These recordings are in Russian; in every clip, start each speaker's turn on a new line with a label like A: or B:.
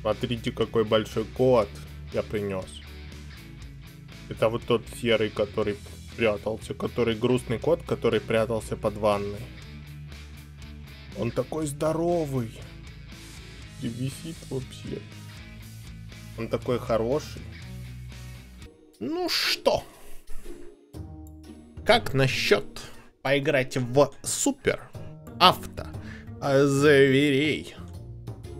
A: Смотрите, какой большой кот я принес. Это вот тот серый, который прятался, который грустный кот, который прятался под ванной. Он такой здоровый. И висит вообще. Он такой хороший. Ну что? Как насчет поиграть в супер авто э, зверей?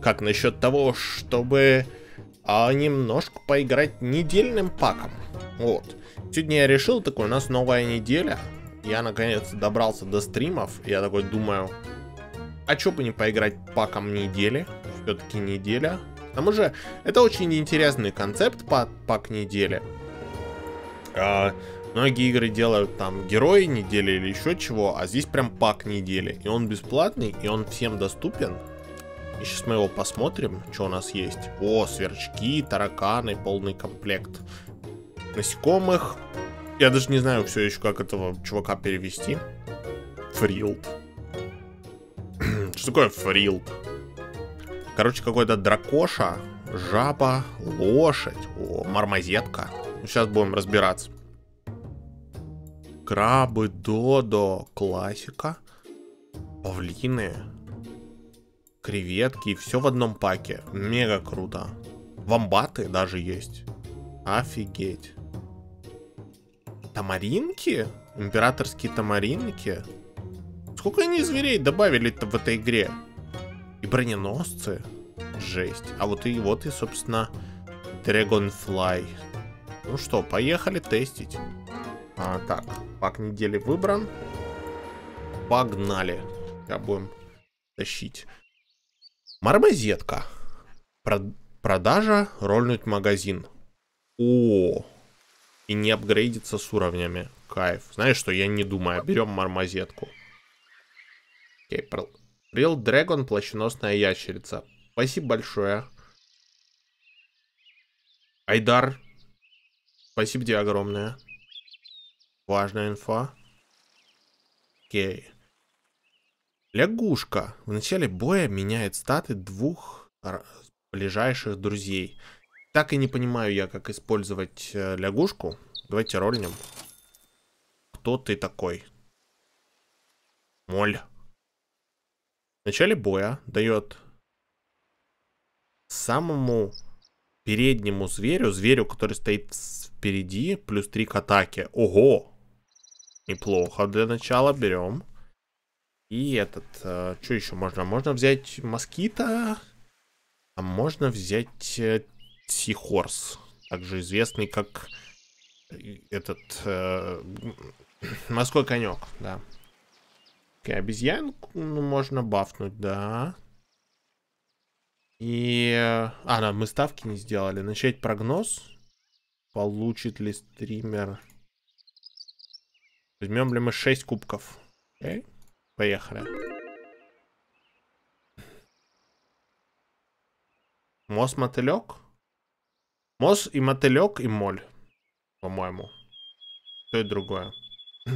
A: Как насчет того, чтобы а, немножко поиграть недельным паком? Вот. Сегодня я решил, такой, у нас новая неделя. Я наконец добрался до стримов. Я такой думаю, а чё бы не поиграть паком недели? все таки неделя. К тому же, это очень интересный концепт по пак недели. А, многие игры делают там герои недели или еще чего, а здесь прям пак недели. И он бесплатный, и он всем доступен. И сейчас мы его посмотрим, что у нас есть. О, сверчки, тараканы, полный комплект насекомых. Я даже не знаю все еще, как этого чувака перевести. Фрилд. что такое фрилд? Короче, какой-то дракоша, жаба, лошадь, о, мармозетка. Сейчас будем разбираться. Крабы, додо, классика. Павлины креветки, все в одном паке. Мега круто. Вамбаты даже есть. Офигеть. Тамаринки? Императорские тамаринки? Сколько они зверей добавили-то в этой игре? И броненосцы? Жесть. А вот и вот и, собственно, Dragonfly. Ну что, поехали тестить. А, так, пак недели выбран. Погнали. Сейчас будем тащить. Мармозетка. Про продажа, рольнуть магазин. О, и не апгрейдится с уровнями. Кайф. Знаешь что, я не думаю. Берем мармозетку. Окей, okay, Real Dragon, плащеносная ящерица. Спасибо большое. Айдар. Спасибо тебе огромное. Важная инфа. Окей. Okay. Лягушка. В начале боя меняет статы двух ближайших друзей. Так и не понимаю я, как использовать э, лягушку. Давайте рольнем. Кто ты такой? Моль. В начале боя дает самому переднему зверю, зверю, который стоит впереди, плюс 3 к атаке. Ого! Неплохо для начала берем. И этот, э, что еще можно? Можно взять москита, а можно взять э, также известный как э, этот э, морской конек, да. Okay, обезьянку ну, можно бафнуть, да. И... Э, а, да, мы ставки не сделали. Начать прогноз. Получит ли стример... Возьмем ли мы 6 кубков? Okay. Поехали. Мос мотылек? Мос и мотылек и моль, по-моему. То и другое.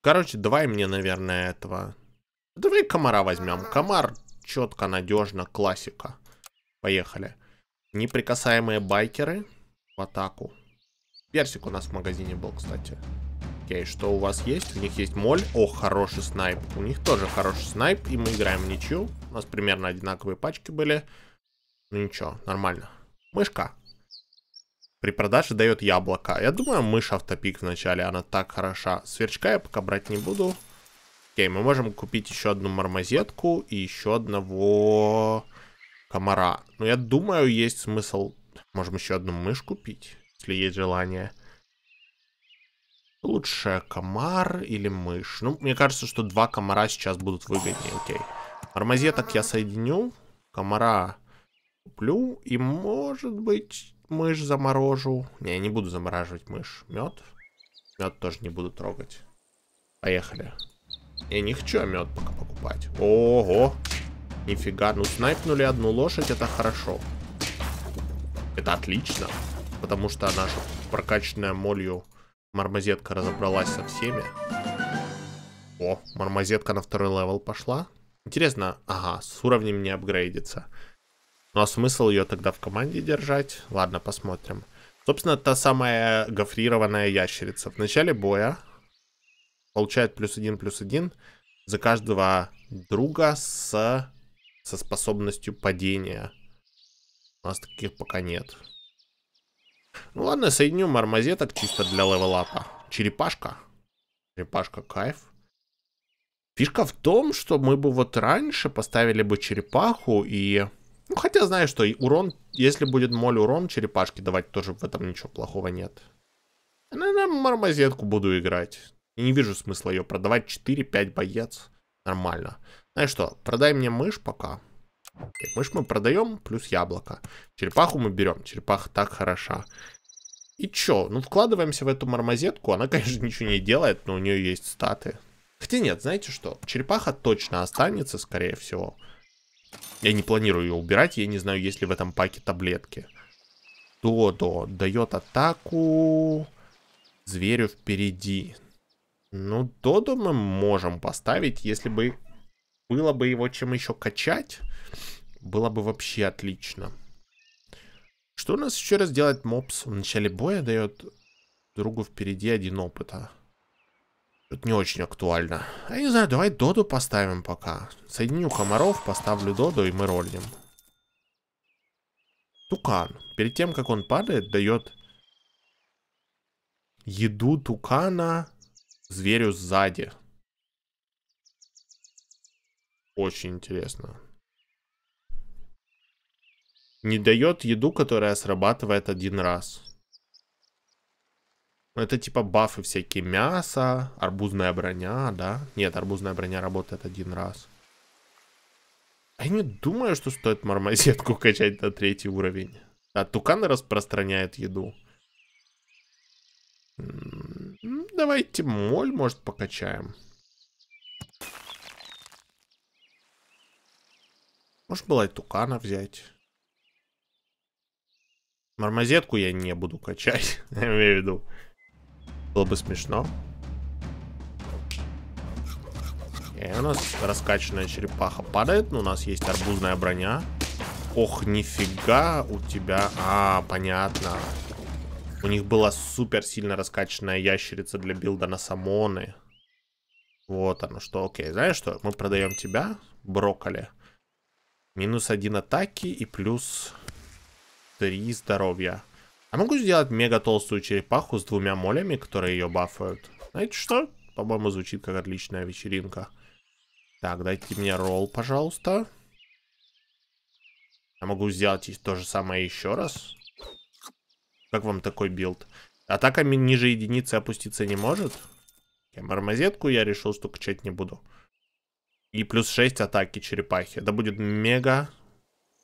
A: Короче, давай мне, наверное, этого. Давай комара возьмем. Комар четко, надежно, классика. Поехали. Неприкасаемые байкеры в атаку. Персик у нас в магазине был, кстати. Окей, что у вас есть? У них есть моль. О, хороший снайп. У них тоже хороший снайп, и мы играем в ничью. У нас примерно одинаковые пачки были. Ну ничего, нормально. Мышка. При продаже дает яблоко. Я думаю, мышь автопик вначале, она так хороша. Сверчка я пока брать не буду. Окей, мы можем купить еще одну мармозетку и еще одного комара. Но я думаю, есть смысл... Можем еще одну мышь купить, если есть желание. Лучше комар или мышь? Ну, мне кажется, что два комара сейчас будут выгоднее, окей. Армазеток я соединю. Комара куплю. И, может быть, мышь заморожу. Не, я не буду замораживать мышь. Мед? Мед тоже не буду трогать. Поехали. Я не хочу мед пока покупать. Ого! Нифига. Ну, снайпнули одну лошадь, это хорошо. Это отлично. Потому что она же прокачанная молью Мармозетка разобралась со всеми. О, мармозетка на второй левел пошла. Интересно, ага, с уровнем не апгрейдится. Ну а смысл ее тогда в команде держать? Ладно, посмотрим. Собственно, та самая гофрированная ящерица. В начале боя получает плюс один, плюс один за каждого друга с, со способностью падения. У нас таких пока нет. Ну ладно, соединю мармозеток чисто для левелапа. Черепашка. Черепашка, кайф. Фишка в том, что мы бы вот раньше поставили бы черепаху и... Ну, хотя знаю, что урон, если будет моль урон черепашке давать, тоже в этом ничего плохого нет. Наверное, мармозетку буду играть. Я не вижу смысла ее продавать. 4-5 боец. Нормально. Знаешь что, продай мне мышь пока. Мышь мы продаем, плюс яблоко. Черепаху мы берем. Черепаха так хороша. И чё? Ну, вкладываемся в эту мармозетку. Она, конечно, ничего не делает, но у нее есть статы. Хотя нет, знаете что? Черепаха точно останется, скорее всего. Я не планирую ее убирать. Я не знаю, есть ли в этом паке таблетки. Додо дает атаку зверю впереди. Ну, Додо мы можем поставить, если бы было бы его чем еще качать, было бы вообще отлично. Что у нас еще раз делает мопс? В начале боя дает другу впереди один опыта. Это не очень актуально. А я не знаю, давай Доду поставим пока. Соединю комаров, поставлю Доду и мы рольнем. Тукан. Перед тем, как он падает, дает еду тукана зверю сзади. Очень интересно не дает еду, которая срабатывает один раз. Ну, это типа бафы всякие. Мясо, арбузная броня, да? Нет, арбузная броня работает один раз. А я не думаю, что стоит мармозетку качать на третий уровень. А туканы распространяют еду. Давайте моль, может, покачаем. Может, было и тукана взять. Мормозетку я не буду качать, я имею в виду. Было бы смешно. И у нас раскачанная черепаха падает, но у нас есть арбузная броня. Ох, нифига у тебя... А, понятно. У них была супер сильно раскачанная ящерица для билда на самоны. Вот оно что, окей. Знаешь что, мы продаем тебя, брокколи. Минус один атаки и плюс 3 здоровья. А могу сделать мега толстую черепаху с двумя молями, которые ее бафают. Знаете что? По-моему, звучит как отличная вечеринка. Так, дайте мне ролл, пожалуйста. Я могу сделать то же самое еще раз. Как вам такой билд? Атака ниже единицы опуститься не может? Мармозетку я решил, что качать не буду. И плюс 6 атаки черепахи. Это будет мега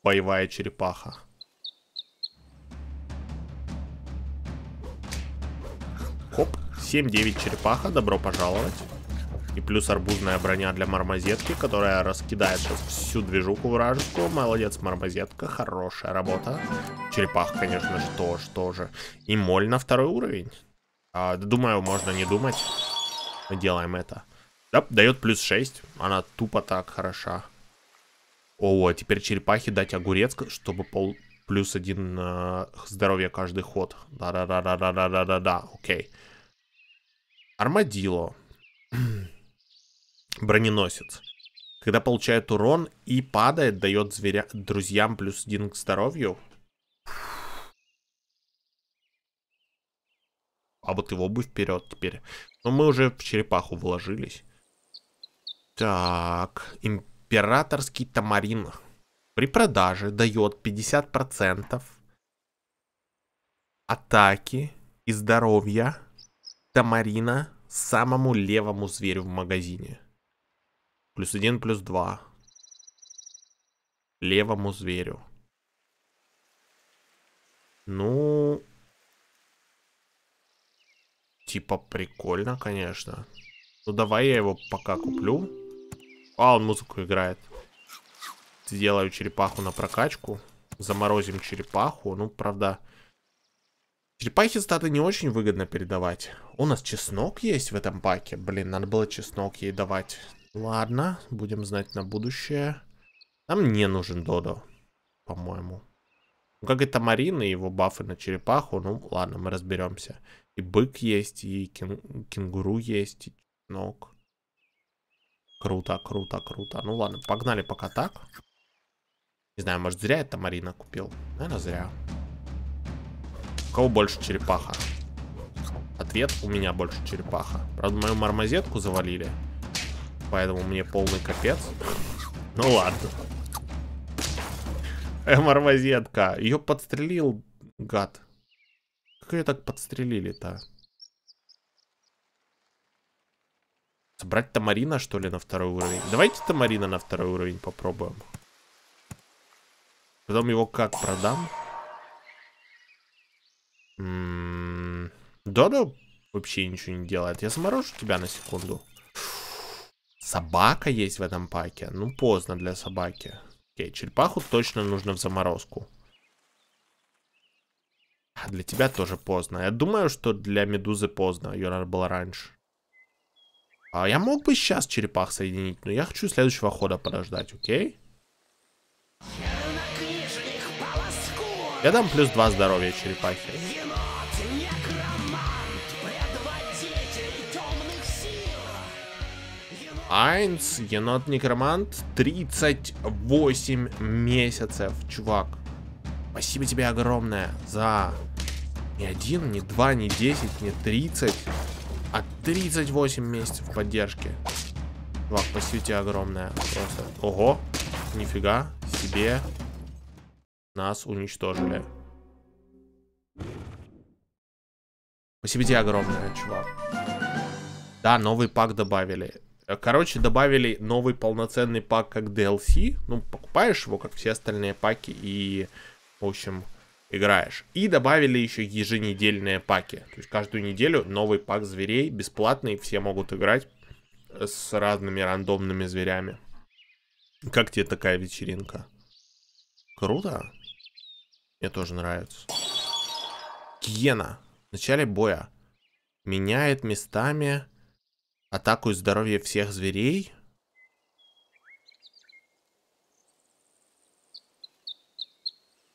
A: боевая черепаха. Хоп. 7-9 черепаха, добро пожаловать. И плюс арбузная броня для мармозетки, которая раскидает сейчас всю движуху вражескую. Молодец, мармозетка, хорошая работа. Черепах, конечно же, тоже, тоже. И моль на второй уровень. А, думаю, можно не думать. Мы делаем это. Да, дает плюс 6. Она тупо так хороша. О, а теперь Черепахи дать огурец, чтобы пол, плюс один э, здоровье каждый ход. Да-да-да-да-да-да-да-да, окей. Армадило. Броненосец. Когда получает урон и падает, дает зверя... друзьям плюс один к здоровью. А вот его бы вперед теперь. Но мы уже в черепаху вложились. Так, императорский тамарин при продаже дает 50% атаки и здоровья Тамарина самому левому зверю в магазине. Плюс один, плюс два. Левому зверю. Ну... Типа прикольно, конечно. Ну давай я его пока куплю. А, он музыку играет сделаю черепаху на прокачку. Заморозим черепаху. Ну, правда, черепахи статы не очень выгодно передавать. У нас чеснок есть в этом паке. Блин, надо было чеснок ей давать. Ладно, будем знать на будущее. Нам не нужен Додо, по-моему. Ну, как это Марина и его бафы на черепаху. Ну, ладно, мы разберемся. И бык есть, и кен... кенгуру есть, и чеснок. Круто, круто, круто. Ну ладно, погнали пока так. Не знаю, может зря это Марина купил. Наверное, зря. У кого больше черепаха? Ответ, у меня больше черепаха. Правда, мою мармозетку завалили. Поэтому мне полный капец. Ну ладно. Э, мармозетка. Ее подстрелил, гад. Как ее так подстрелили-то? Собрать Тамарина, что ли, на второй уровень? Давайте Тамарина на второй уровень попробуем. Потом его как продам? М-м, Додо вообще ничего не делает. Я заморожу тебя на секунду. Собака есть в этом паке. Ну, поздно для собаки. Окей, черепаху точно нужно в заморозку. А для тебя тоже поздно. Я думаю, что для медузы поздно. Ее надо было раньше. А я мог бы сейчас черепах соединить, но я хочу следующего хода подождать, окей? Okay? Я дам плюс 2 здоровья Черепахе. Айнс, енот-некромант, 38 месяцев, чувак. Спасибо тебе огромное за не один, не два, не 10, не 30, а 38 месяцев поддержки. Чувак, спасибо тебе огромное. Просто. Ого, нифига себе. Нас уничтожили. Спасибо тебе огромное, чувак. Да, новый пак добавили. Э, короче, добавили новый полноценный пак как DLC. Ну, покупаешь его, как все остальные паки, и, в общем, играешь. И добавили еще еженедельные паки. То есть каждую неделю новый пак зверей, бесплатный, все могут играть э, с разными рандомными зверями. Как тебе такая вечеринка? Круто? Мне тоже нравится. Кена В начале боя. Меняет местами атаку и здоровье всех зверей.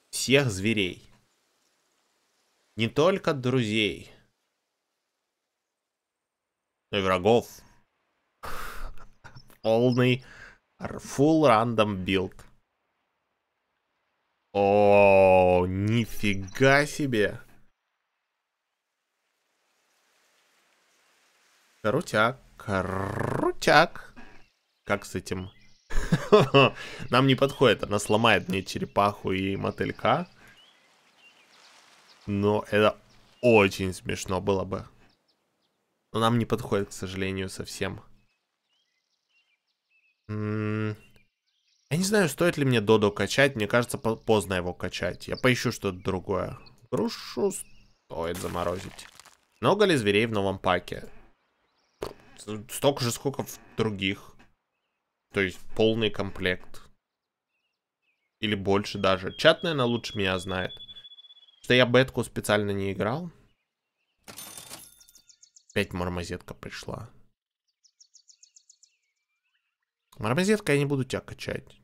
A: Всех зверей. Не только друзей. Но и врагов. Полный фул рандом билд. О, нифига себе. Крутяк, крутяк. Как с этим? Нам не подходит, она сломает мне черепаху и мотылька. Но это очень смешно было бы. Но нам не подходит, к сожалению, совсем. М я не знаю, стоит ли мне Додо качать. Мне кажется, поздно его качать. Я поищу что-то другое. Грушу стоит заморозить. Много ли зверей в новом паке? Столько же, сколько в других. То есть полный комплект. Или больше даже. Чат, наверное, лучше меня знает. Что я бетку специально не играл. Опять мормозетка пришла. Мармезетка, я не буду тебя качать.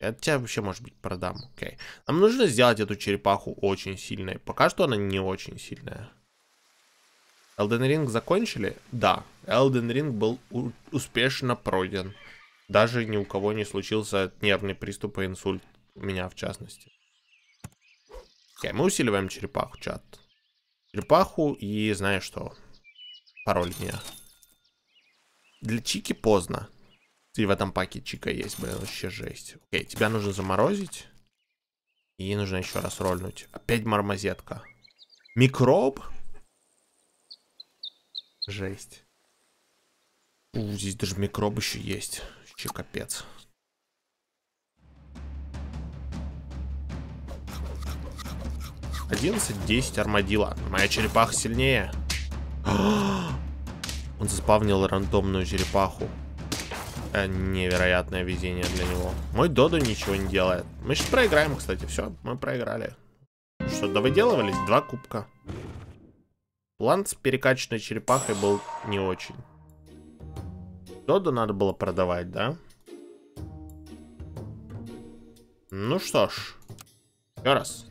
A: Это тебя вообще, может быть, продам. Окей. Нам нужно сделать эту черепаху очень сильной. Пока что она не очень сильная. Элден Ринг закончили? Да. Элден Ринг был успешно пройден. Даже ни у кого не случился нервный приступ и инсульт. У меня, в частности. Окей, мы усиливаем черепаху, чат. Черепаху и знаешь что? Пароль дня. Для Чики поздно. И в этом паке Чика есть, блин, вообще жесть. Окей, тебя нужно заморозить. И нужно еще раз рольнуть. Опять мармозетка. Микроб? Жесть. У, здесь даже микроб еще есть. Вообще капец. Одиннадцать, десять армадила. Моя черепаха сильнее. А! Он заспавнил рандомную черепаху. Э, невероятное везение для него. Мой Додо ничего не делает. Мы сейчас проиграем, кстати. Все, мы проиграли. Что, довыделывались? Два кубка. План с перекачанной черепахой был не очень. Додо надо было продавать, да? Ну что ж. Еще раз.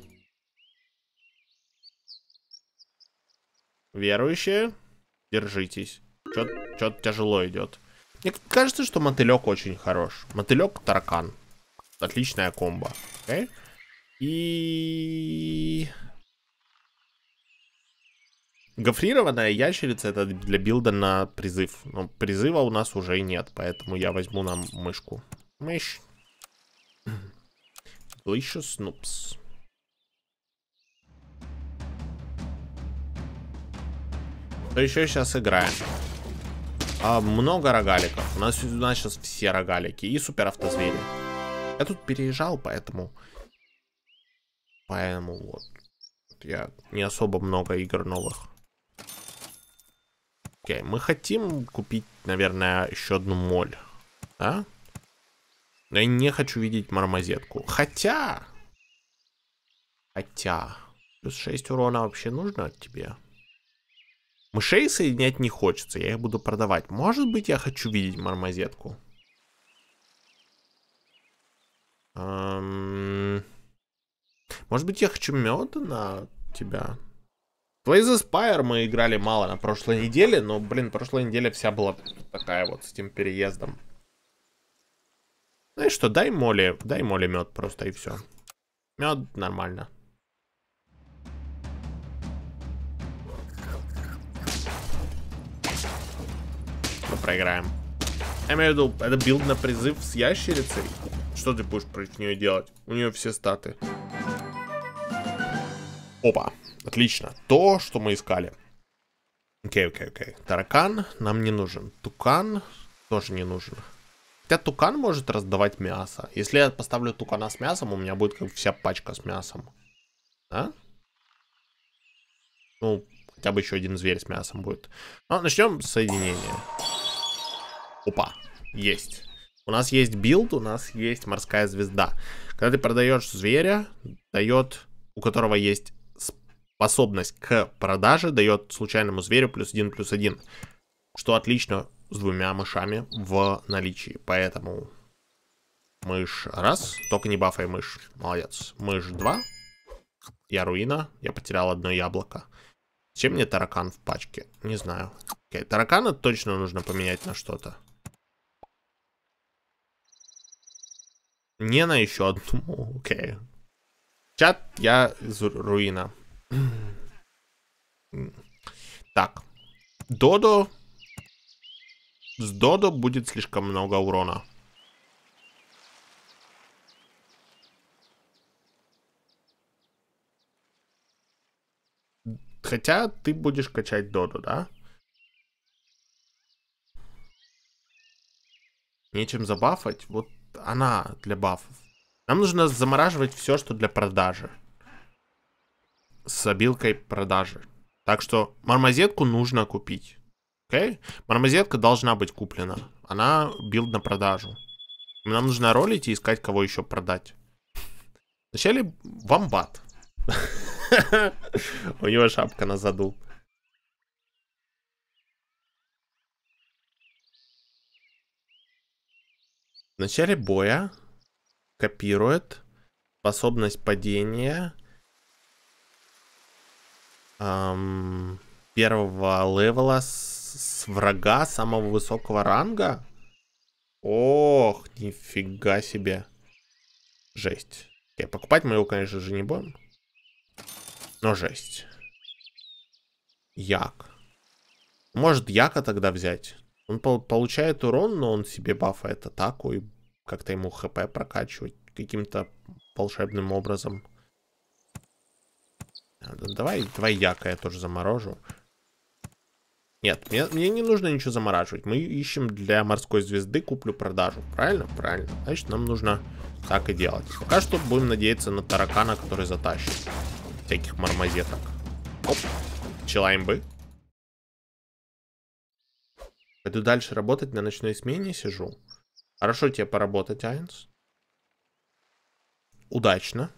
A: Верующие, держитесь. Что-то тяжело идет. Мне кажется, что мотылек очень хорош. Мотылек таракан. Отличная комба. Okay? И... Гофрированная ящерица это для билда на призыв. Но призыва у нас уже нет, поэтому я возьму нам мышку. Мышь. Еще Снупс. Что еще сейчас играем? А, много рогаликов. У нас, у нас сейчас все рогалики и супер автозвери. Я тут переезжал, поэтому... Поэтому вот. Я не особо много игр новых. Окей, мы хотим купить, наверное, еще одну моль. Да? Но я не хочу видеть мармозетку. Хотя... Хотя... Плюс 6 урона вообще нужно тебе? Мышей соединять не хочется, я их буду продавать. Может быть, я хочу видеть мармозетку. Может быть, я хочу меда на тебя? Blaze Spire мы играли мало на прошлой неделе, но, блин, прошлая неделя вся была такая вот с этим переездом. Знаешь что, дай моли, дай моли мед просто и все. Мед нормально. проиграем. Я имею в виду, это билд на призыв с ящерицей. Что ты будешь против нее делать? У нее все статы. Опа, отлично. То, что мы искали. Окей, окей, окей. Таракан нам не нужен. Тукан тоже не нужен. Хотя тукан может раздавать мясо. Если я поставлю тукана с мясом, у меня будет как вся пачка с мясом. Да? Ну, хотя бы еще один зверь с мясом будет. Но а, начнем с соединения. Опа, есть. У нас есть билд, у нас есть морская звезда. Когда ты продаешь зверя, дает, у которого есть способность к продаже, дает случайному зверю плюс один, плюс один. Что отлично с двумя мышами в наличии. Поэтому мышь раз, только не бафай мышь. Молодец. Мышь два. Я руина, я потерял одно яблоко. Чем мне таракан в пачке? Не знаю. Окей, таракана точно нужно поменять на что-то. Не на еще одну. Окей. Okay. Чат, я из руина. Так. Додо. С Додо будет слишком много урона. Хотя ты будешь качать Додо, да? Нечем забафать? Вот она для бафов. Нам нужно замораживать все, что для продажи. С обилкой продажи. Так что мармозетку нужно купить. Окей? Okay? Мармозетка должна быть куплена. Она билд на продажу. Нам нужно ролить и искать, кого еще продать. Вначале вамбат. У него шапка на заду. В начале боя копирует способность падения эм, первого левела с, с врага самого высокого ранга. Ох, нифига себе. Жесть. Окей, покупать мы его, конечно же, не будем. Но жесть. Як. Может, яка тогда взять? Он по получает урон, но он себе бафает атаку и как-то ему хп прокачивать каким-то волшебным образом. Давай, давай яка я тоже заморожу. Нет, мне, мне не нужно ничего замораживать. Мы ищем для морской звезды куплю-продажу. Правильно? Правильно. Значит, нам нужно так и делать. Пока что будем надеяться на таракана, который затащит всяких мармозеток. Оп, пчела имбы. Пойду дальше работать, на ночной смене сижу. Хорошо тебе поработать, Айнс. Удачно.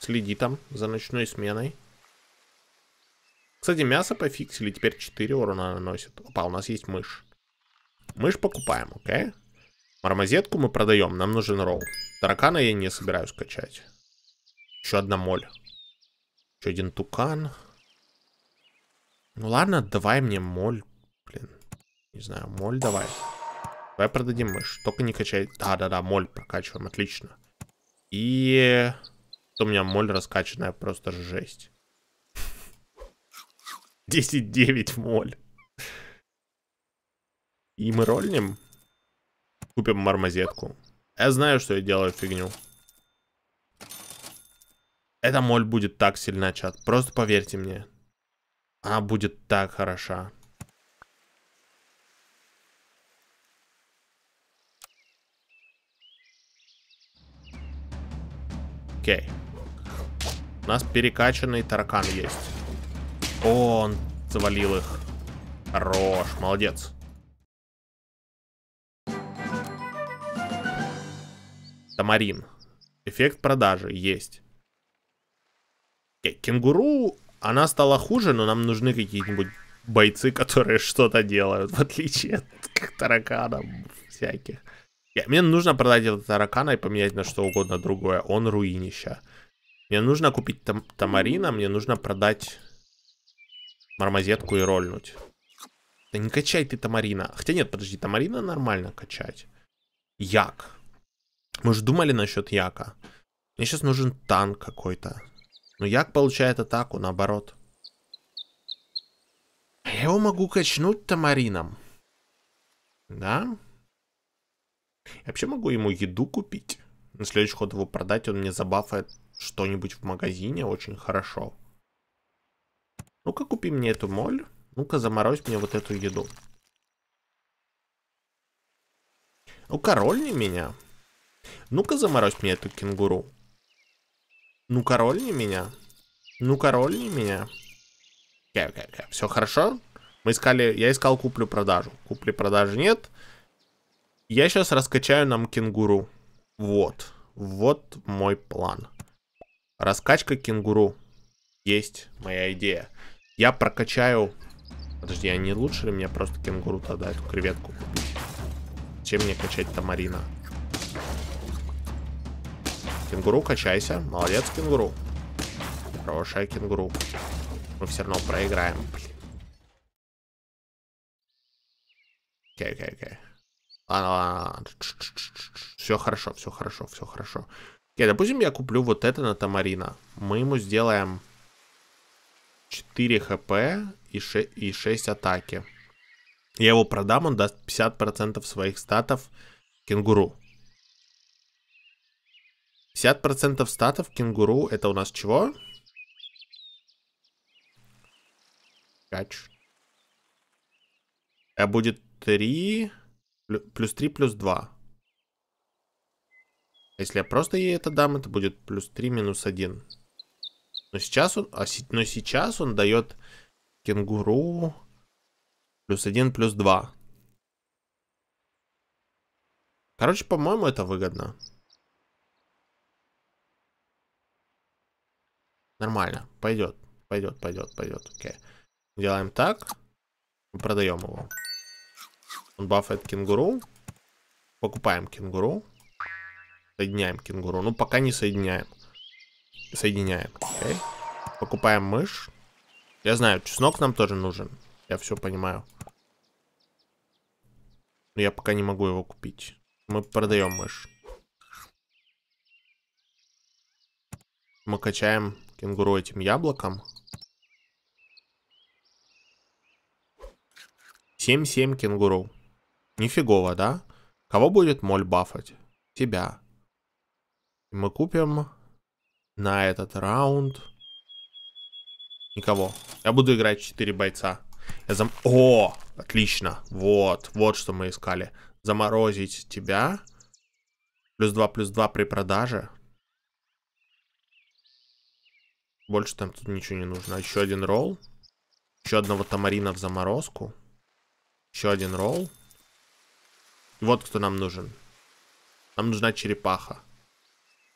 A: Следи там за ночной сменой. Кстати, мясо пофиксили, теперь 4 урона наносит. Опа, у нас есть мышь. Мышь покупаем, окей? Okay? Мармозетку мы продаем, нам нужен ролл. Таракана я не собираюсь качать. Еще одна моль. Еще один тукан. Ну ладно, давай мне моль не знаю, моль давай. Давай продадим мышь. Только не качай. Да-да-да, моль прокачиваем, отлично. И... Тут у меня моль раскачанная, просто жесть. 10-9 моль. И мы рольнем. Купим мармозетку. Я знаю, что я делаю фигню. Эта моль будет так сильна, чат. Просто поверьте мне. Она будет так хороша. Окей. У нас перекачанный таракан есть. О, он завалил их. Хорош, молодец. Тамарин. Эффект продажи есть. Окей, кенгуру, она стала хуже, но нам нужны какие-нибудь бойцы, которые что-то делают, в отличие от тараканов всяких мне нужно продать этого таракана и поменять на что угодно другое. Он руинища. Мне нужно купить там, тамарина, мне нужно продать мармозетку и рольнуть. Да не качай ты тамарина. Хотя нет, подожди, тамарина нормально качать. Як. Мы же думали насчет яка. Мне сейчас нужен танк какой-то. Но як получает атаку, наоборот. Я его могу качнуть тамарином. Да? Я вообще могу ему еду купить. На следующий ход его продать, он мне забафает что-нибудь в магазине очень хорошо. Ну-ка, купи мне эту моль. Ну-ка, заморозь мне вот эту еду. Ну, король не меня. Ну-ка, заморозь мне эту кенгуру. Ну, король не меня. Ну, король не меня. Okay, okay, okay. Все хорошо? Мы искали... Я искал куплю-продажу. Купли-продажи нет. Нет. Я сейчас раскачаю нам кенгуру. Вот. Вот мой план. Раскачка кенгуру. Есть моя идея. Я прокачаю... Подожди, а не лучше ли мне просто кенгуру тогда эту креветку купить? Чем мне качать тамарина? Кенгуру, качайся. Молодец, кенгуру. Хорошая кенгуру. Мы все равно проиграем. Окей, окей, окей. Все хорошо, все хорошо, все хорошо. Окей, допустим, я куплю вот это на Тамарина. Мы ему сделаем 4 хп и 6, и 6 атаки. Я его продам, он даст 50% своих статов кенгуру. 50% статов кенгуру это у нас чего? Кач. Это будет 3... Плюс 3, плюс 2. Если я просто ей это дам, это будет плюс 3, минус 1. Но сейчас он, а но сейчас он дает кенгуру плюс 1, плюс 2. Короче, по-моему, это выгодно. Нормально. Пойдет, пойдет, пойдет, пойдет. Окей. Делаем так. Продаем его. Он бафает кенгуру. Покупаем кенгуру. Соединяем кенгуру. Ну, пока не соединяем. Соединяем. Окей. Покупаем мышь. Я знаю, чеснок нам тоже нужен. Я все понимаю. Но я пока не могу его купить. Мы продаем мышь. Мы качаем кенгуру этим яблоком. 7-7 кенгуру. Нифигово, да? Кого будет моль бафать? Тебя. Мы купим на этот раунд... Никого. Я буду играть 4 бойца. Я зам... О, отлично. Вот, вот что мы искали. Заморозить тебя. Плюс 2, плюс 2 при продаже. Больше там тут ничего не нужно. Еще один ролл. Еще одного тамарина в заморозку. Еще один ролл. Вот кто нам нужен. Нам нужна черепаха.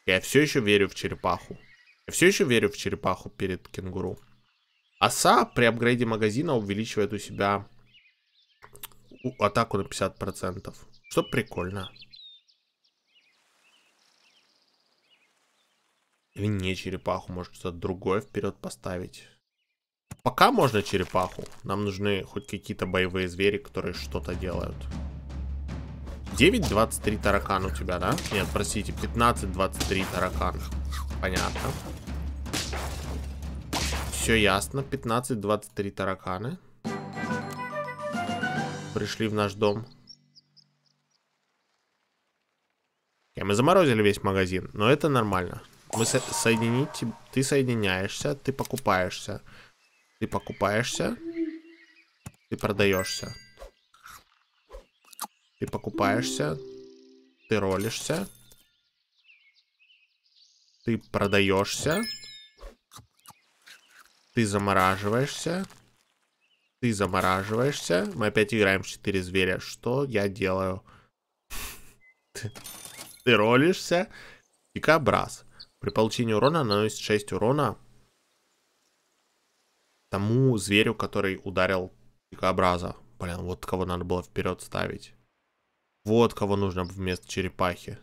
A: Я все еще верю в черепаху. Я все еще верю в черепаху перед кенгуру. Оса при апгрейде магазина увеличивает у себя атаку на 50%. Что прикольно. Или не черепаху, может что-то другое вперед поставить. Пока можно черепаху. Нам нужны хоть какие-то боевые звери, которые что-то делают. 9, 23 таракан у тебя, да? Нет, простите, 15, 23 таракана. Понятно. Все ясно. 15, 23 тараканы. Пришли в наш дом. И э, мы заморозили весь магазин, но это нормально. Мы со соединить... Ты соединяешься, ты покупаешься. Ты покупаешься, ты продаешься. Ты покупаешься, ты ролишься, ты продаешься, ты замораживаешься, ты замораживаешься. Мы опять играем в 4 зверя. Что я делаю? Ты ролишься. Дикобраз. При получении урона наносит 6 урона тому зверю, который ударил дикобраза. Блин, вот кого надо было вперед ставить. Вот кого нужно вместо черепахи.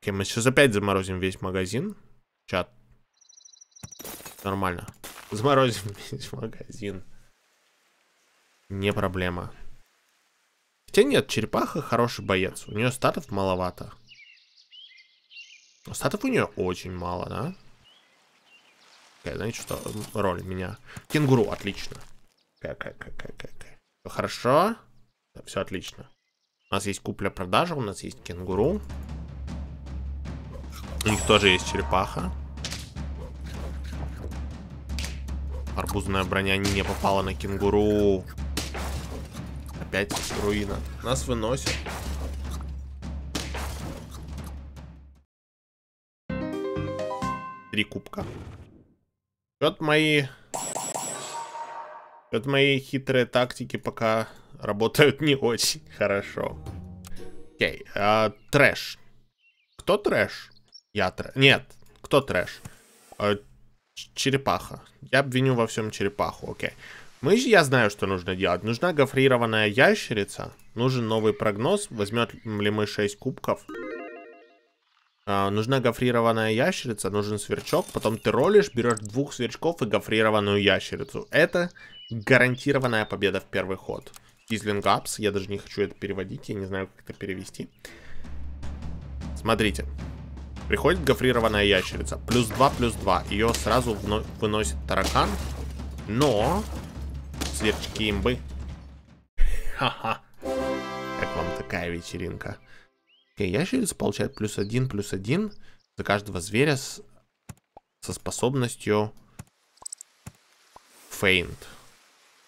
A: Окей, мы сейчас опять заморозим весь магазин. Чат. Нормально. Заморозим весь магазин. Не проблема. Хотя нет, черепаха хороший боец. У нее статов маловато. Но статов у нее очень мало, да? Окей, знаете что? Роль меня. Кенгуру, отлично. Как, как, как, как, Хорошо. Все отлично. У нас есть купля-продажа, у нас есть кенгуру. У них тоже есть черепаха. Арбузная броня не попала на кенгуру. Опять руина. Нас выносит. Три кубка. Вот мои вот мои хитрые тактики пока работают не очень хорошо. Окей, okay. а, трэш. Кто трэш? Я трэш. Нет, кто трэш? А, черепаха. Я обвиню во всем черепаху, окей. Okay. Мы, я знаю, что нужно делать. Нужна гофрированная ящерица. Нужен новый прогноз. Возьмет ли мы 6 кубков? А, нужна гофрированная ящерица. Нужен сверчок. Потом ты ролишь, берешь двух сверчков и гофрированную ящерицу. Это гарантированная победа в первый ход. Кизлинг Апс, я даже не хочу это переводить, я не знаю, как это перевести. Смотрите. Приходит гофрированная ящерица. Плюс 2, плюс 2. Ее сразу выносит таракан. Но... Сверчки имбы. Ха-ха. Как вам такая вечеринка? Okay, ящерица получает плюс 1, плюс 1 за каждого зверя с... со способностью фейнт.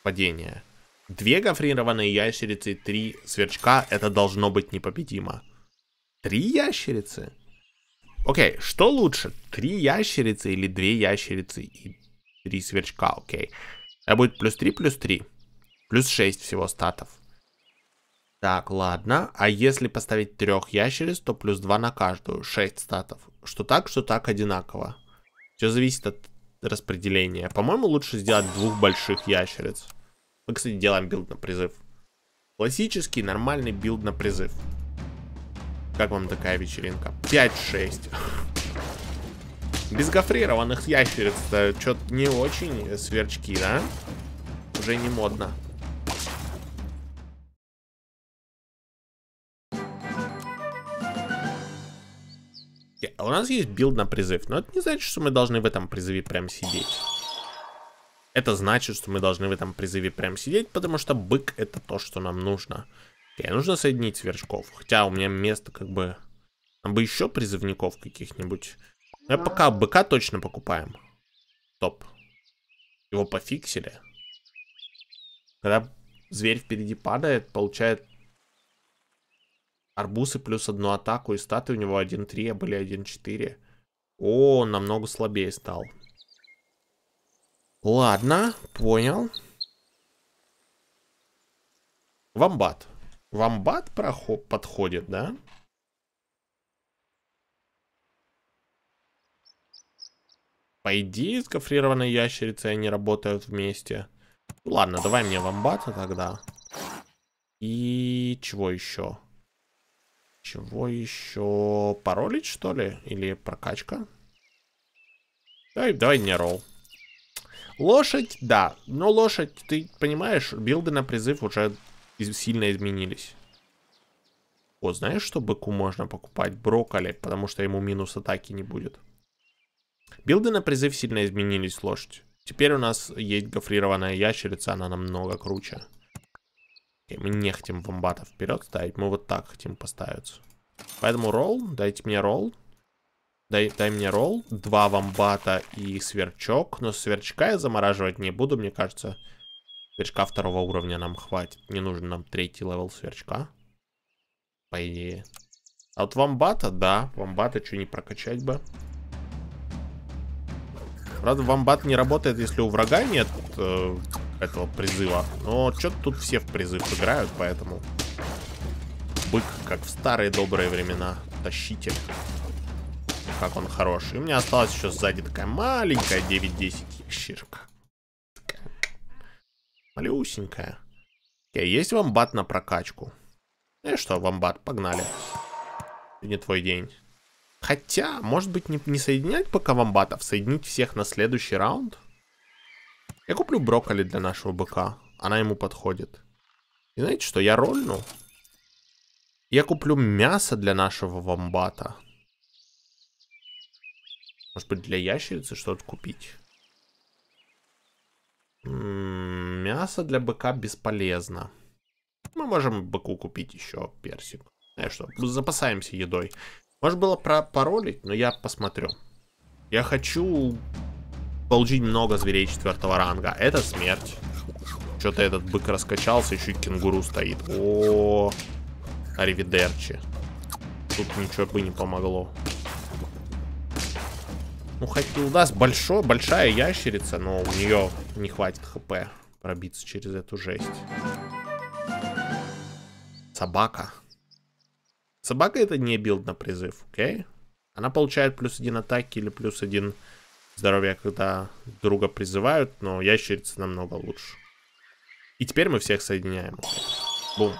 A: Падение. Две гофрированные ящерицы, три сверчка. Это должно быть непобедимо. Три ящерицы? Окей, okay, что лучше? Три ящерицы или две ящерицы и три сверчка? Окей. Okay. Это будет плюс три, плюс три. Плюс шесть всего статов. Так, ладно. А если поставить трех ящериц, то плюс два на каждую. шесть статов. Что так, что так одинаково. Все зависит от распределение. По-моему, лучше сделать двух больших ящериц. Мы, кстати, делаем билд на призыв. Классический, нормальный билд на призыв. Как вам такая вечеринка? 5-6. Без гофрированных ящериц-то что-то не очень сверчки, да? Уже не модно. а у нас есть билд на призыв. Но это не значит, что мы должны в этом призыве прям сидеть. Это значит, что мы должны в этом призыве прям сидеть, потому что бык это то, что нам нужно. Окей, нужно соединить сверчков. Хотя у меня место как бы... Нам бы еще призывников каких-нибудь. Но я пока быка точно покупаем. Топ. Его пофиксили. Когда зверь впереди падает, получает Арбузы плюс одну атаку, и статы у него 1-3, а были 1-4. О, он намного слабее стал. Ладно, понял. Вамбат. Вамбат проход подходит, да? По идее, с гофрированной ящерицей они работают вместе. Ладно, давай мне вамбата тогда. И чего еще? Чего еще? Паролить, что ли? Или прокачка? Давай, давай не ролл. Лошадь, да. Но лошадь, ты понимаешь, билды на призыв уже сильно изменились. Вот знаешь, что быку можно покупать брокколи, потому что ему минус атаки не будет. Билды на призыв сильно изменились, лошадь. Теперь у нас есть гофрированная ящерица, она намного круче. И мы не хотим вомбата вперед ставить, мы вот так хотим поставить. Поэтому ролл, дайте мне ролл. Дай, дай мне ролл, два вомбата и сверчок. Но сверчка я замораживать не буду, мне кажется. Сверчка второго уровня нам хватит. Не нужен нам третий левел сверчка. По идее. А вот вамбата, да. Вамбата что не прокачать бы. Правда, вамбат не работает, если у врага нет э, этого призыва. Но что-то тут все в призыв играют, поэтому... Бык, как в старые добрые времена. Тащите. Как он хороший. И у меня осталась еще сзади такая маленькая 9-10 ящерка. Такая малюсенькая. Окей, есть вамбат на прокачку? Ну и что, вамбат, погнали. Не твой день. Хотя, может быть, не, не соединять пока вамбатов, соединить всех на следующий раунд? Я куплю брокколи для нашего быка. Она ему подходит. И знаете что, я рольну. Я куплю мясо для нашего вамбата. Может быть, для ящерицы что-то купить. М-м, мясо для быка бесполезно. Мы можем быку купить еще персик. Знаешь что, запасаемся едой. Может было про паролить, но я посмотрю. Я хочу Полджинь много зверей четвертого ранга. Это смерть. Что-то этот бык раскачался, еще и кенгуру стоит. О, -о, -о. Аривидерчи. Тут ничего бы не помогло. Ну, хоть у нас большой, большая ящерица, но у нее не хватит хп пробиться через эту жесть. Собака. Собака это не билд на призыв, окей? Okay? Она получает плюс один атаки или плюс один... 1 здоровья, когда друга призывают, но ящерица намного лучше. И теперь мы всех соединяем. Бум.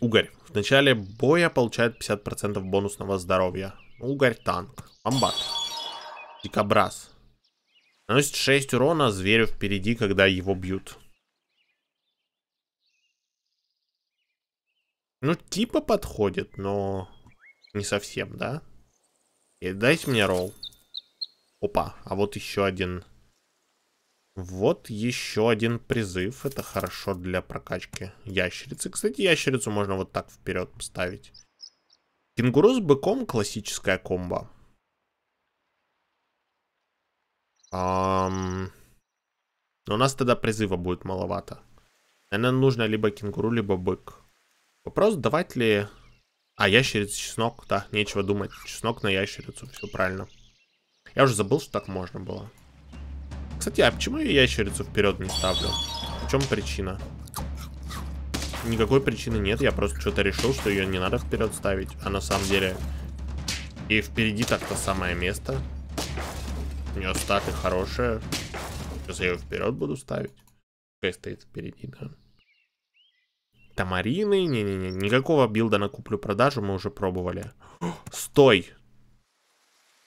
A: Угорь. В начале боя получает 50% бонусного здоровья. Угорь танк. Амбат. Дикобраз. Наносит 6 урона зверю впереди, когда его бьют. Ну, типа подходит, но не совсем, да? И э, дайте мне ролл. Опа, а вот еще один. Вот еще один призыв. Это хорошо для прокачки ящерицы. Кстати, ящерицу можно вот так вперед поставить. Кенгуру с быком классическая комбо. Um, но у нас тогда призыва будет маловато. Наверное, нужно либо кенгуру, либо бык. Вопрос, давать ли... А, ящерица, чеснок, да, нечего думать. Чеснок на ящерицу, все правильно. Я уже забыл, что так можно было. Кстати, а почему я ящерицу вперед не ставлю? В чем причина? Никакой причины нет, я просто что-то решил, что ее не надо вперед ставить. А на самом деле и впереди так-то самое место. У нее статы хорошие. Сейчас я ее вперед буду ставить. Пускай стоит впереди, да. Тамарины, не-не-не, никакого билда на куплю-продажу мы уже пробовали. Стой!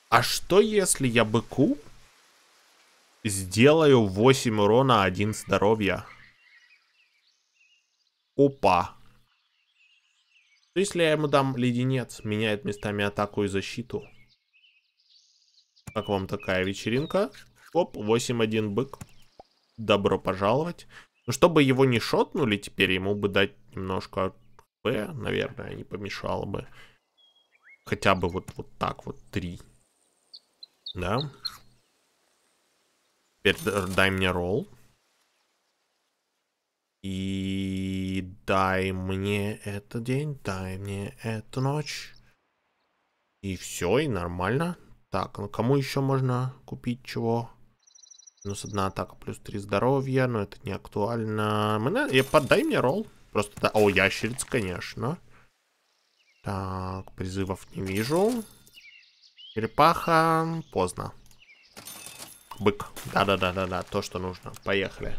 A: А что если я быку сделаю 8 урона, 1 здоровья? Опа. Что если я ему дам леденец, меняет местами атаку и защиту? Как вам такая вечеринка? Оп, 8-1 бык. Добро пожаловать. Ну чтобы его не шотнули теперь, ему бы дать немножко Б, наверное, не помешало бы. Хотя бы вот, вот так вот, 3. Да. Теперь э, дай мне ролл. И дай мне этот день, дай мне эту ночь. И все, и нормально. Так, ну кому еще можно купить чего? Минус одна атака, плюс три здоровья, но это не актуально. Мне, я, подай мне ролл. Просто, да. О, ящериц, конечно. Так, призывов не вижу. Черепаха. Поздно. Бык. Да-да-да-да-да, то, что нужно. Поехали.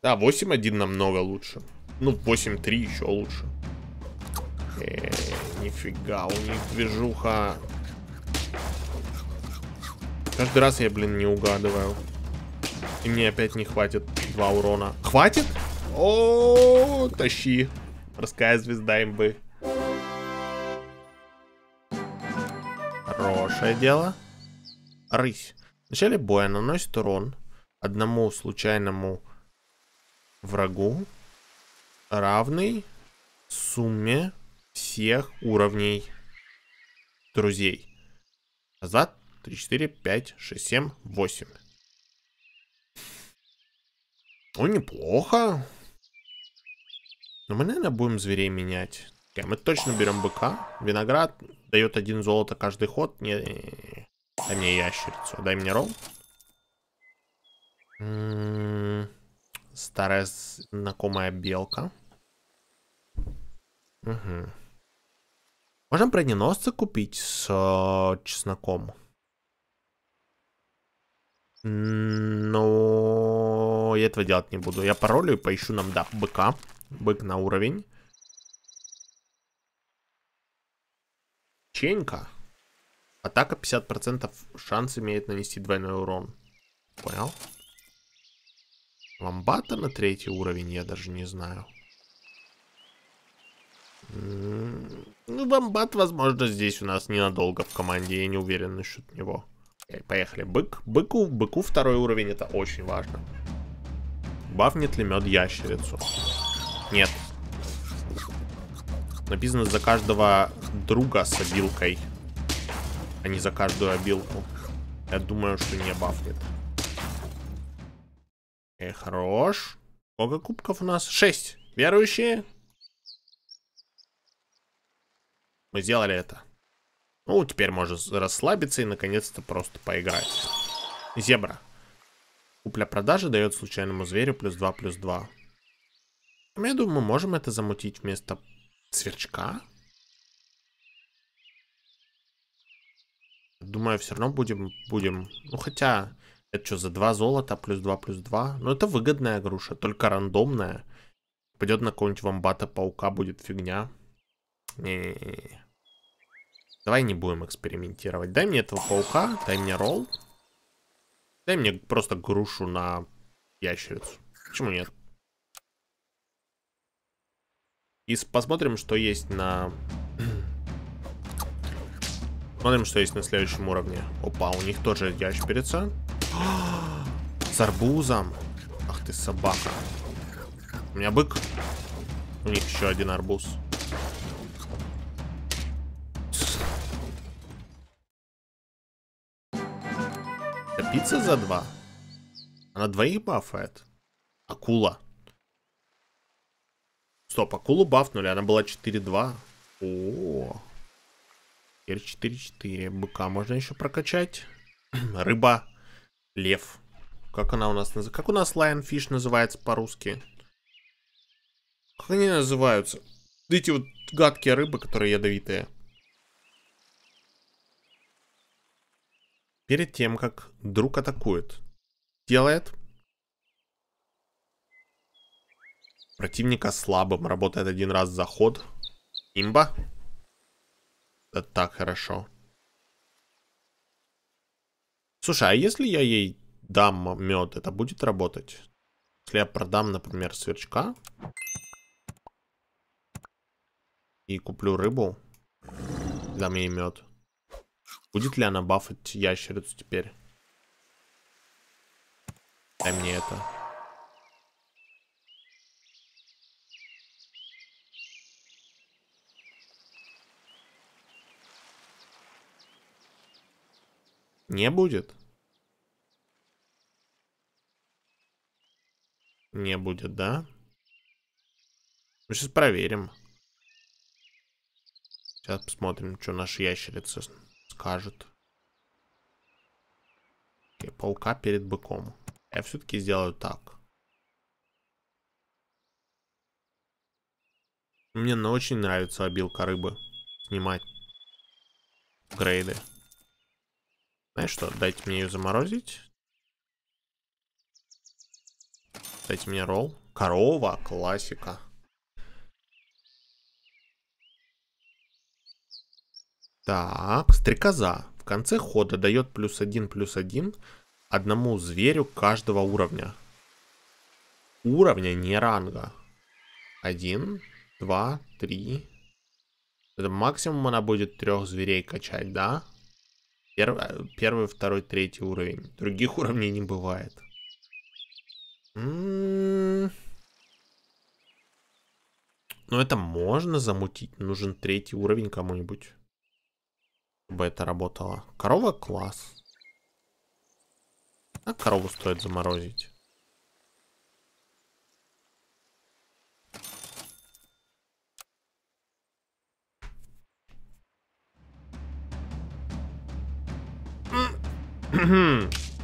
A: Да, 8-1 намного лучше. Ну, 8-3 еще лучше. Э, нифига, у них движуха. Каждый раз я, блин, не угадываю. И мне опять не хватит два урона. Хватит? О, -о, -о, тащи. Морская звезда имбы. Хорошее дело. Рысь. В начале боя наносит урон одному случайному врагу, равный сумме всех уровней друзей. Назад 3, 4, 5, 6, 7, 8. Ну, неплохо. Но мы, наверное, будем зверей менять. Okay, мы точно берем быка. Виноград дает один золото каждый ход. Не... Дай мне ящерицу. Дай мне ром. М-м-м. Старая знакомая белка. Угу. Можем броненосца купить с э, чесноком. Но я этого делать не буду. Я паролю и поищу нам, да, быка. Бык на уровень. Ченька. Атака 50% шанс имеет нанести двойной урон. Понял? Ламбата на третий уровень, я даже не знаю. М-м-м, ну, вамбат, возможно, здесь у нас ненадолго в команде, я не уверен насчет него. Окей, поехали. Бык. Быку, быку второй уровень, это очень важно. Бафнет ли мед ящерицу? Нет. Написано за каждого друга с обилкой. А не за каждую обилку. Я думаю, что не бафнет. Э, хорош. Сколько кубков у нас? Шесть. Верующие? Мы сделали это. Ну, теперь можно расслабиться и наконец-то просто поиграть. Зебра. Купля-продажа дает случайному зверю плюс 2, плюс 2. Я думаю, мы можем это замутить вместо сверчка. Думаю, все равно будем, будем. Ну, хотя, это что, за 2 золота, плюс 2, плюс 2? Ну, это выгодная груша, только рандомная. Пойдет на какого-нибудь вамбата, паука, будет фигня. Не -не -не. Давай не будем экспериментировать. Дай мне этого паука, дай мне ролл. Дай мне просто грушу на ящерицу. Почему нет? И посмотрим, что есть на... Смотрим, что есть на следующем уровне. Опа, у них тоже ящерица, перца. С арбузом. Ах ты собака. У меня бык. У них еще один арбуз. Это пицца за два? Она двоих бафает. Акула. Стоп, акулу бафнули, она была 4-2. О, теперь 4-4. Быка можно еще прокачать. Рыба, лев. Как она у нас называется? Как у нас Lionfish называется по-русски? Как они называются? Эти вот гадкие рыбы, которые ядовитые. Перед тем, как друг атакует, делает противника слабым. Работает один раз заход. Имба. Это так хорошо. Слушай, а если я ей дам мед, это будет работать? Если я продам, например, сверчка и куплю рыбу, дам ей мед. Будет ли она бафать ящерицу теперь? Дай мне это. Не будет. Не будет, да? Мы сейчас проверим. Сейчас посмотрим, что наша ящерица скажет. Окей, паука перед быком. Я все-таки сделаю так. Мне ну, очень нравится обилка рыбы. Снимать грейды. Знаешь что, дайте мне ее заморозить. Дайте мне ролл. Корова, классика. Так, стрекоза. В конце хода дает плюс один, плюс один одному зверю каждого уровня. Уровня, не ранга. Один, два, три. Это максимум она будет трех зверей качать, да? Да первый э, Первый, второй, третий уровень. Других уровней не бывает. М-м-м. Ну это можно замутить. Нужен третий уровень кому-нибудь. Чтобы это работало. Корова класс. А корову стоит заморозить.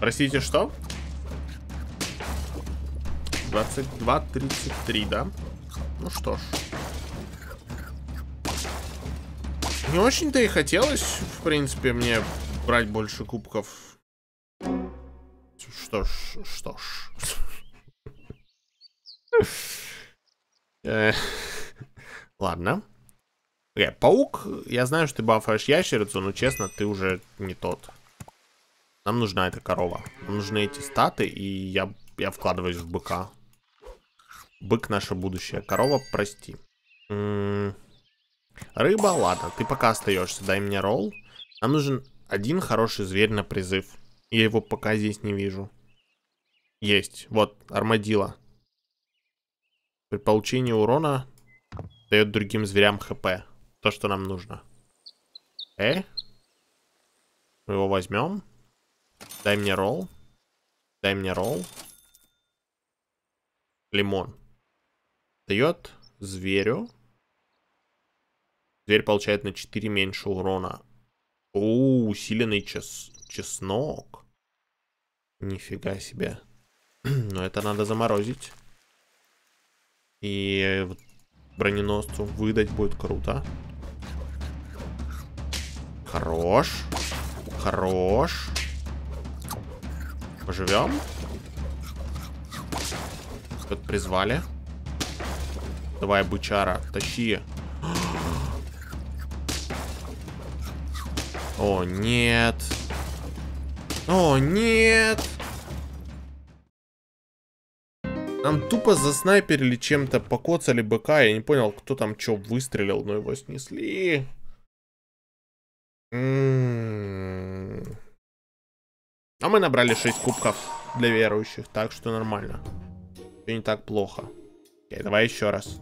A: Простите, что? 22.33, да? Ну что ж. Не очень-то и хотелось, в принципе, мне брать больше кубков. Что ж, что ж. Э, ладно. Э, паук, я знаю, что ты бафаешь ящерицу, но честно, ты уже не тот. Нам нужна эта корова. Нам нужны эти статы, и я, я вкладываюсь в быка. Бык наше будущее. Корова, прости. М м-м-м. -м Рыба, ладно, ты пока остаешься. Дай мне ролл. Нам нужен один хороший зверь на призыв. Я его пока здесь не вижу. Есть. Вот, армадила. При получении урона дает другим зверям хп. То, что нам нужно. Э? Мы его возьмем. Дай мне ролл. Дай мне ролл. Лимон. Дает зверю. Зверь получает на 4 меньше урона. О, усиленный чес чеснок. Нифига себе. Но это надо заморозить. И броненосцу выдать будет круто. Хорош. Хорош. Поживем. что призвали. Давай, бычара, тащи. О, нет. О, нет. Нам тупо заснайперили чем-то, покоцали быка. Я не понял, кто там что выстрелил, но его снесли. М -м -м. А мы набрали 6 кубков для верующих, так что нормально. Все не так плохо. Окей, давай еще раз.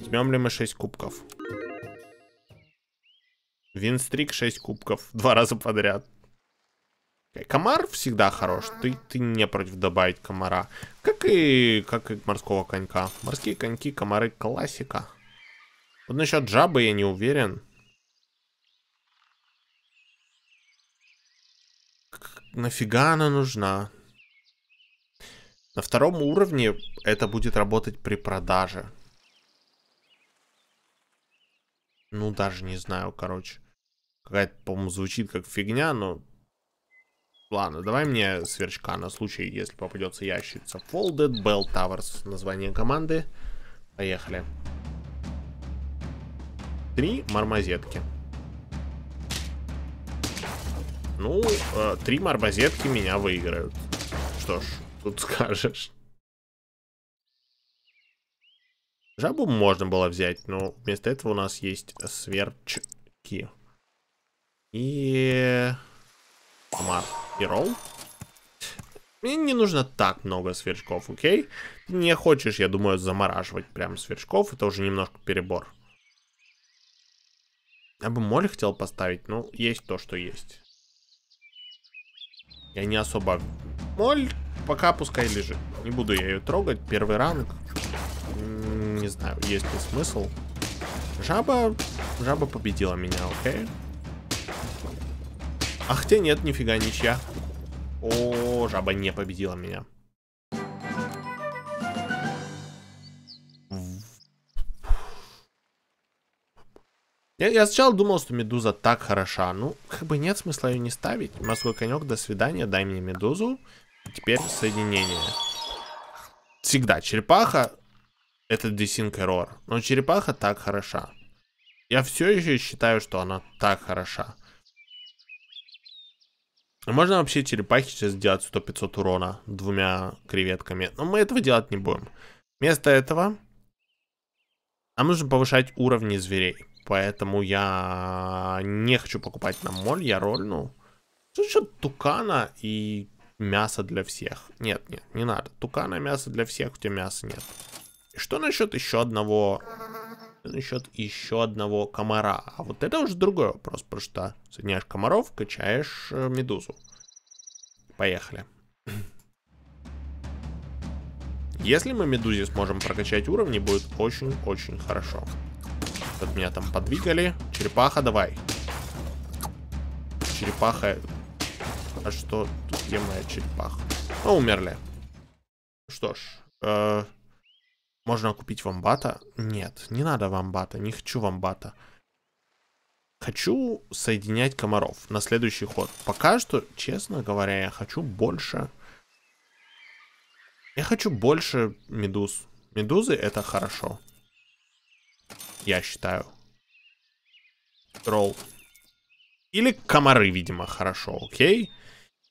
A: Возьмем ли мы 6 кубков? Винстрик 6 кубков. Два раза подряд. Комар всегда хорош. Ты, ты не против добавить комара. Как и, как и морского конька. Морские коньки, комары классика. Вот насчет жабы я не уверен. нафига она нужна? На втором уровне это будет работать при продаже. Ну, даже не знаю, короче. Какая-то, по-моему, звучит как фигня, но... Ладно, давай мне сверчка на случай, если попадется ящица. Folded Bell Towers. Название команды. Поехали. Три мармозетки. Ну, э, три марбазетки меня выиграют. Что ж, тут скажешь. Жабу можно было взять, но вместо этого у нас есть сверчки. И... Мар и ролл. Мне не нужно так много сверчков, окей? не хочешь, я думаю, замораживать прям сверчков. Это уже немножко перебор. Я бы моль хотел поставить, но есть то, что есть. Я не особо... Моль пока пускай лежит. Не буду я ее трогать. Первый ранг. Не знаю, есть ли смысл. Жаба... Жаба победила меня, окей? Ах, те нет, нифига ничья. О, жаба не победила меня. Я, я сначала думал, что медуза так хороша. Ну, как бы нет смысла ее не ставить. Морской конек, до свидания, дай мне медузу. Теперь соединение. Всегда черепаха это Desync Error. Но черепаха так хороша. Я все еще считаю, что она так хороша. А можно вообще черепахи сейчас сделать 100-500 урона двумя креветками. Но мы этого делать не будем. Вместо этого нам нужно повышать уровни зверей. Поэтому я не хочу покупать на моль, я рольну. Что тукана и мясо для всех? Нет, нет, не надо. Тукана мясо для всех, у тебя мяса нет. Что насчет еще одного... Что насчет еще одного комара? А вот это уже другой вопрос, потому что соединяешь комаров, качаешь э, медузу. Поехали. Если мы медузе сможем прокачать уровни, будет очень-очень хорошо. Тут меня там подвигали. Черепаха, давай. Черепаха. А что? Где моя черепаха? Ну, умерли. Что ж. Э можно купить вамбата? Нет, не надо вамбата. Не хочу вамбата. Хочу соединять комаров на следующий ход. Пока что, честно говоря, я хочу больше... Я хочу больше медуз. Медузы это хорошо я считаю. Тролл. Или комары, видимо, хорошо, окей.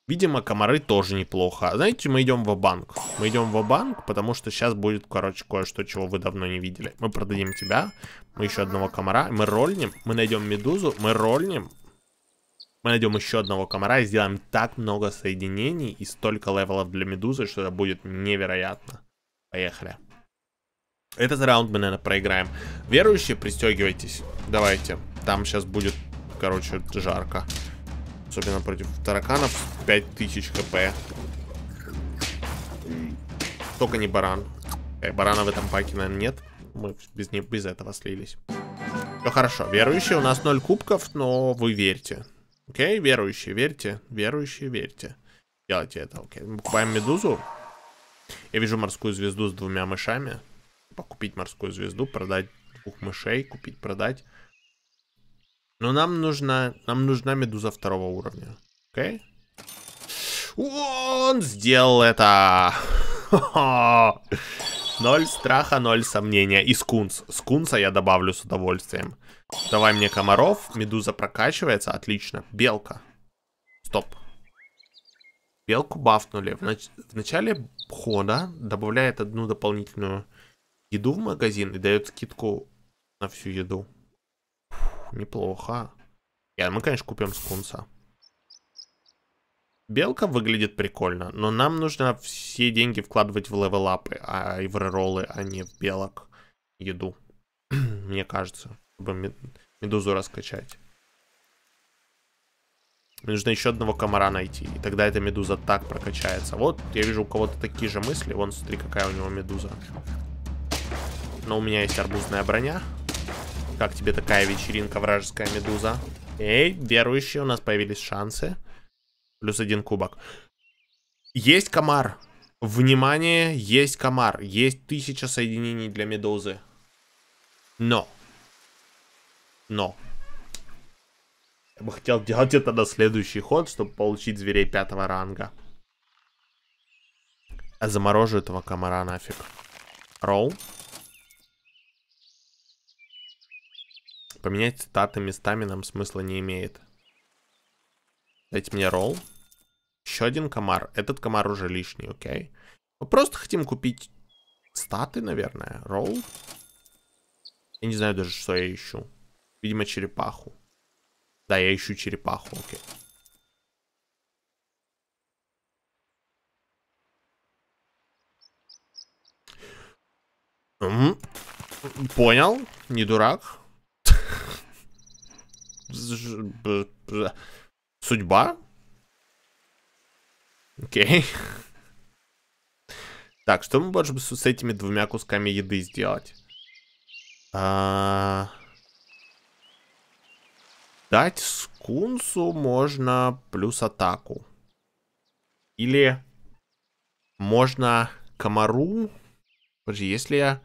A: Видимо, комары тоже неплохо. А знаете, мы идем в банк Мы идем в банк потому что сейчас будет, короче, кое-что, чего вы давно не видели. Мы продадим тебя, мы еще одного комара, мы рольнем, мы найдем медузу, мы рольнем. Мы найдем еще одного комара и сделаем так много соединений и столько левелов для медузы, что это будет невероятно. Поехали. Этот раунд мы, наверное, проиграем. Верующие, пристегивайтесь. Давайте. Там сейчас будет, короче, жарко. Особенно против тараканов. 5000 хп. Только не баран. Э, барана в этом паке, наверное, нет. Мы без, не, без этого слились. Все хорошо. Верующие, у нас 0 кубков, но вы верьте. Окей, верующие, верьте. Верующие, верьте. Делайте это, окей. Мы покупаем медузу. Я вижу морскую звезду с двумя мышами купить морскую звезду, продать двух мышей, купить, продать. Но нам нужна, нам нужна медуза второго уровня. Окей? Он сделал это! Ноль страха, ноль сомнения. И скунс. Скунса я добавлю с удовольствием. Давай мне комаров. Медуза прокачивается. Отлично. Белка. Стоп. Белку бафнули. В, нач... в начале хода добавляет одну дополнительную еду в магазин и дает скидку на всю еду. Фу, неплохо. И мы, конечно, купим скунса. Белка выглядит прикольно, но нам нужно все деньги вкладывать в левелапы, а и в реролы, а не в белок еду. Мне кажется, чтобы медузу раскачать. Мне нужно еще одного комара найти, и тогда эта медуза так прокачается. Вот, я вижу у кого-то такие же мысли, вон, смотри, какая у него медуза. Но у меня есть арбузная броня. Как тебе такая вечеринка, вражеская медуза? Эй, верующие, у нас появились шансы. Плюс один кубок. Есть комар. Внимание, есть комар. Есть тысяча соединений для медузы. Но. Но. Я бы хотел делать это на следующий ход, чтобы получить зверей пятого ранга. А заморожу этого комара нафиг. Ролл. Поменять цитаты местами нам смысла не имеет. Дайте мне ролл. Еще один комар. Этот комар уже лишний, окей. Мы просто хотим купить статы, наверное. Ролл. Я не знаю даже, что я ищу. Видимо, черепаху. Да, я ищу черепаху, окей. Понял, не дурак. Судьба? Окей. Так, что мы можем с, этими двумя кусками еды сделать? А, дать скунсу можно плюс атаку. Или можно комару. Подожди, если я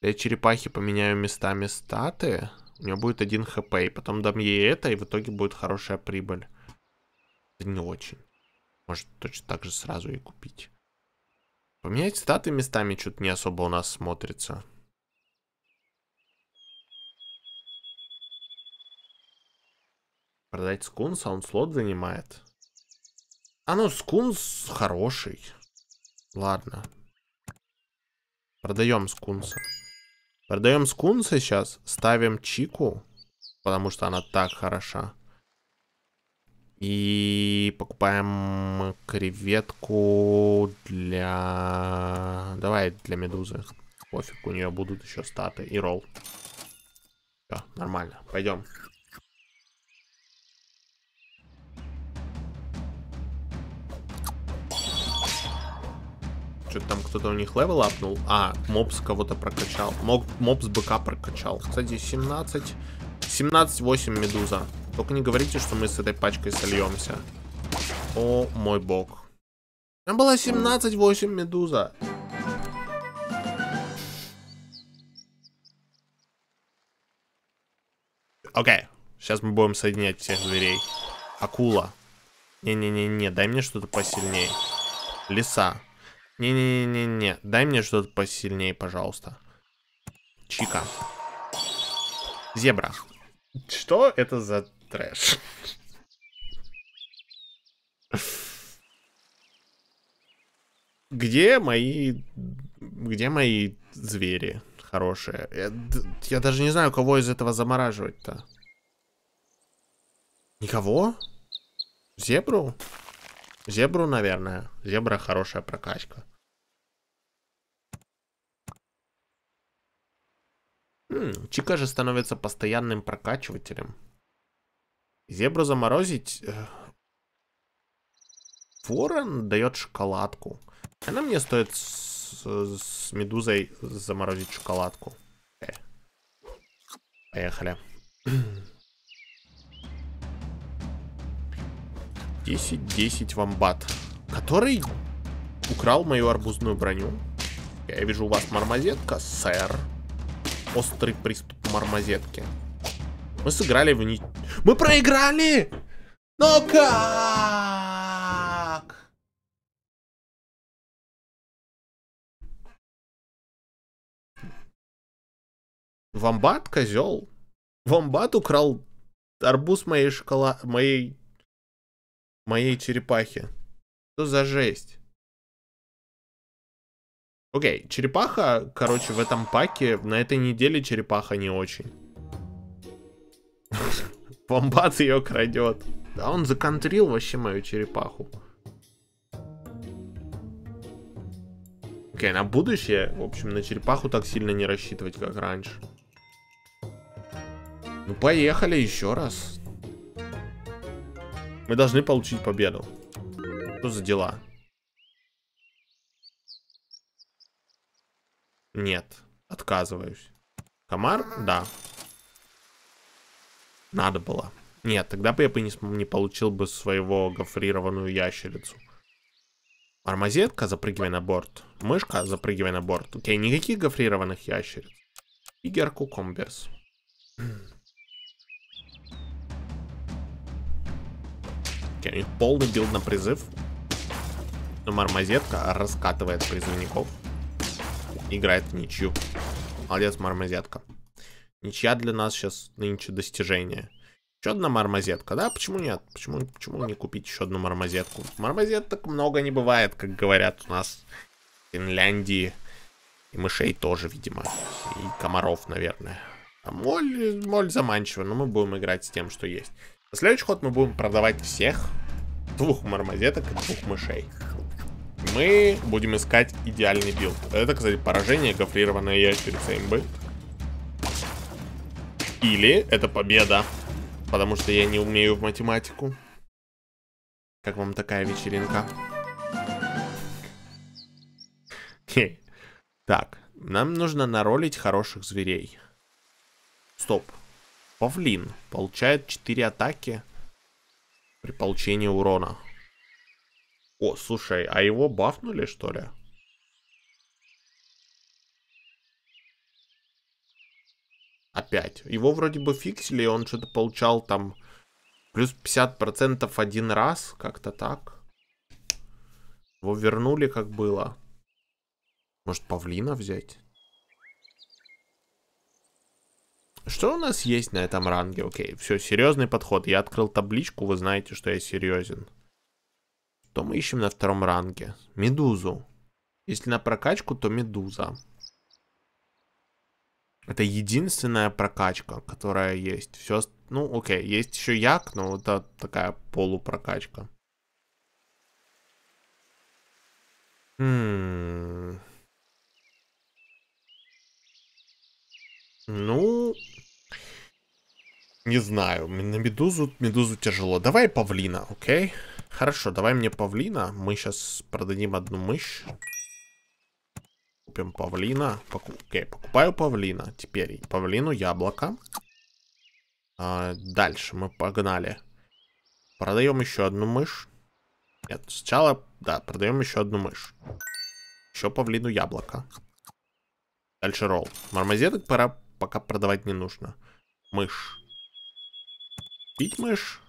A: для черепахи поменяю местами статы... У него будет один хп, и потом дам ей это, и в итоге будет хорошая прибыль. Это не очень. Может точно так же сразу и купить. Поменять статы местами что-то не особо у нас смотрится. Продать скунса, он слот занимает. А ну, скунс хороший. Ладно. Продаем скунса. Продаем скунса сейчас, ставим чику, потому что она так хороша. И покупаем креветку для... Давай для медузы. Пофиг, у нее будут еще статы и ролл. Все, нормально. Пойдем. Что-то там кто-то у них левел апнул. А, мопс кого-то прокачал. Моб, мопс быка прокачал. Кстати, 17... 17-8 медуза. Только не говорите, что мы с этой пачкой сольемся. О мой бог. Там была 17-8 медуза. Окей. Сейчас мы будем соединять всех зверей. Акула. Не-не-не-не, дай мне что-то посильнее. Лиса. Не-не-не-не, дай мне что-то посильнее, пожалуйста. Чика. Зебра. Что это за трэш? Где мои... Где мои звери хорошие? Я, я даже не знаю, кого из этого замораживать-то. Никого? Зебру? Зебру, наверное. Зебра хорошая прокачка. Чика же становится постоянным прокачивателем. Зебру заморозить... Э, ворон дает шоколадку. Она мне стоит с, с медузой заморозить шоколадку. Э. Поехали. 10-10 вамбат. Который украл мою арбузную броню. Я вижу, у вас мармозетка, сэр острый приступ мормозетки. Мы сыграли в... Ни... Мы проиграли! Но как? Вомбат, козел. Вомбат украл арбуз моей шкала, моей... моей черепахи. Что за жесть? Окей, okay, черепаха, короче, в этом паке, на этой неделе черепаха не очень. Вомбат ее крадет. Да он законтрил вообще мою черепаху. Окей, okay, на будущее, в общем, на черепаху так сильно не рассчитывать, как раньше. Ну, поехали еще раз. Мы должны получить победу. Что за дела? Нет, отказываюсь. Комар? Да. Надо было. Нет, тогда бы я бы не, не получил бы своего гофрированную ящерицу. Армазетка, запрыгивай на борт. Мышка, запрыгивай на борт. У тебя никаких гофрированных ящериц. И герку у них полный билд на призыв. Но мармазетка раскатывает призывников играет в ничью. Молодец, мармозетка. Ничья для нас сейчас нынче достижение. Еще одна мармозетка, да? Почему нет? Почему, почему не купить еще одну мармозетку? Мармозеток много не бывает, как говорят у нас в Финляндии. И мышей тоже, видимо. И комаров, наверное. А моль, моль заманчивая, но мы будем играть с тем, что есть. На следующий ход мы будем продавать всех двух мармозеток и двух мышей мы будем искать идеальный билд. Это, кстати, поражение, гофрированная ящерица имбы. Или это победа. Потому что я не умею в математику. Как вам такая вечеринка? Хе. Так, нам нужно наролить хороших зверей. Стоп. Павлин получает 4 атаки при получении урона. О, слушай, а его бафнули, что ли? Опять. Его вроде бы фиксили, он что-то получал там плюс 50% один раз, как-то так. Его вернули, как было. Может, павлина взять? Что у нас есть на этом ранге? Окей, все, серьезный подход. Я открыл табличку, вы знаете, что я серьезен. Что мы ищем на втором ранге? Медузу. Если на прокачку, то медуза. Это единственная прокачка, которая есть. Все, ну, окей, есть еще як, но это такая полупрокачка. Хм. Ну, не знаю, на медузу, медузу тяжело. Давай павлина, окей? Okay? Хорошо, давай мне павлина. Мы сейчас продадим одну мышь. Купим павлина. Поку... Окей, покупаю павлина. Теперь павлину яблоко. А, дальше мы погнали. Продаем еще одну мышь. Нет, сначала, да, продаем еще одну мышь. Еще павлину яблоко. Дальше ролл. Мармозеток пора пока продавать не нужно. Мышь. Пить мышь.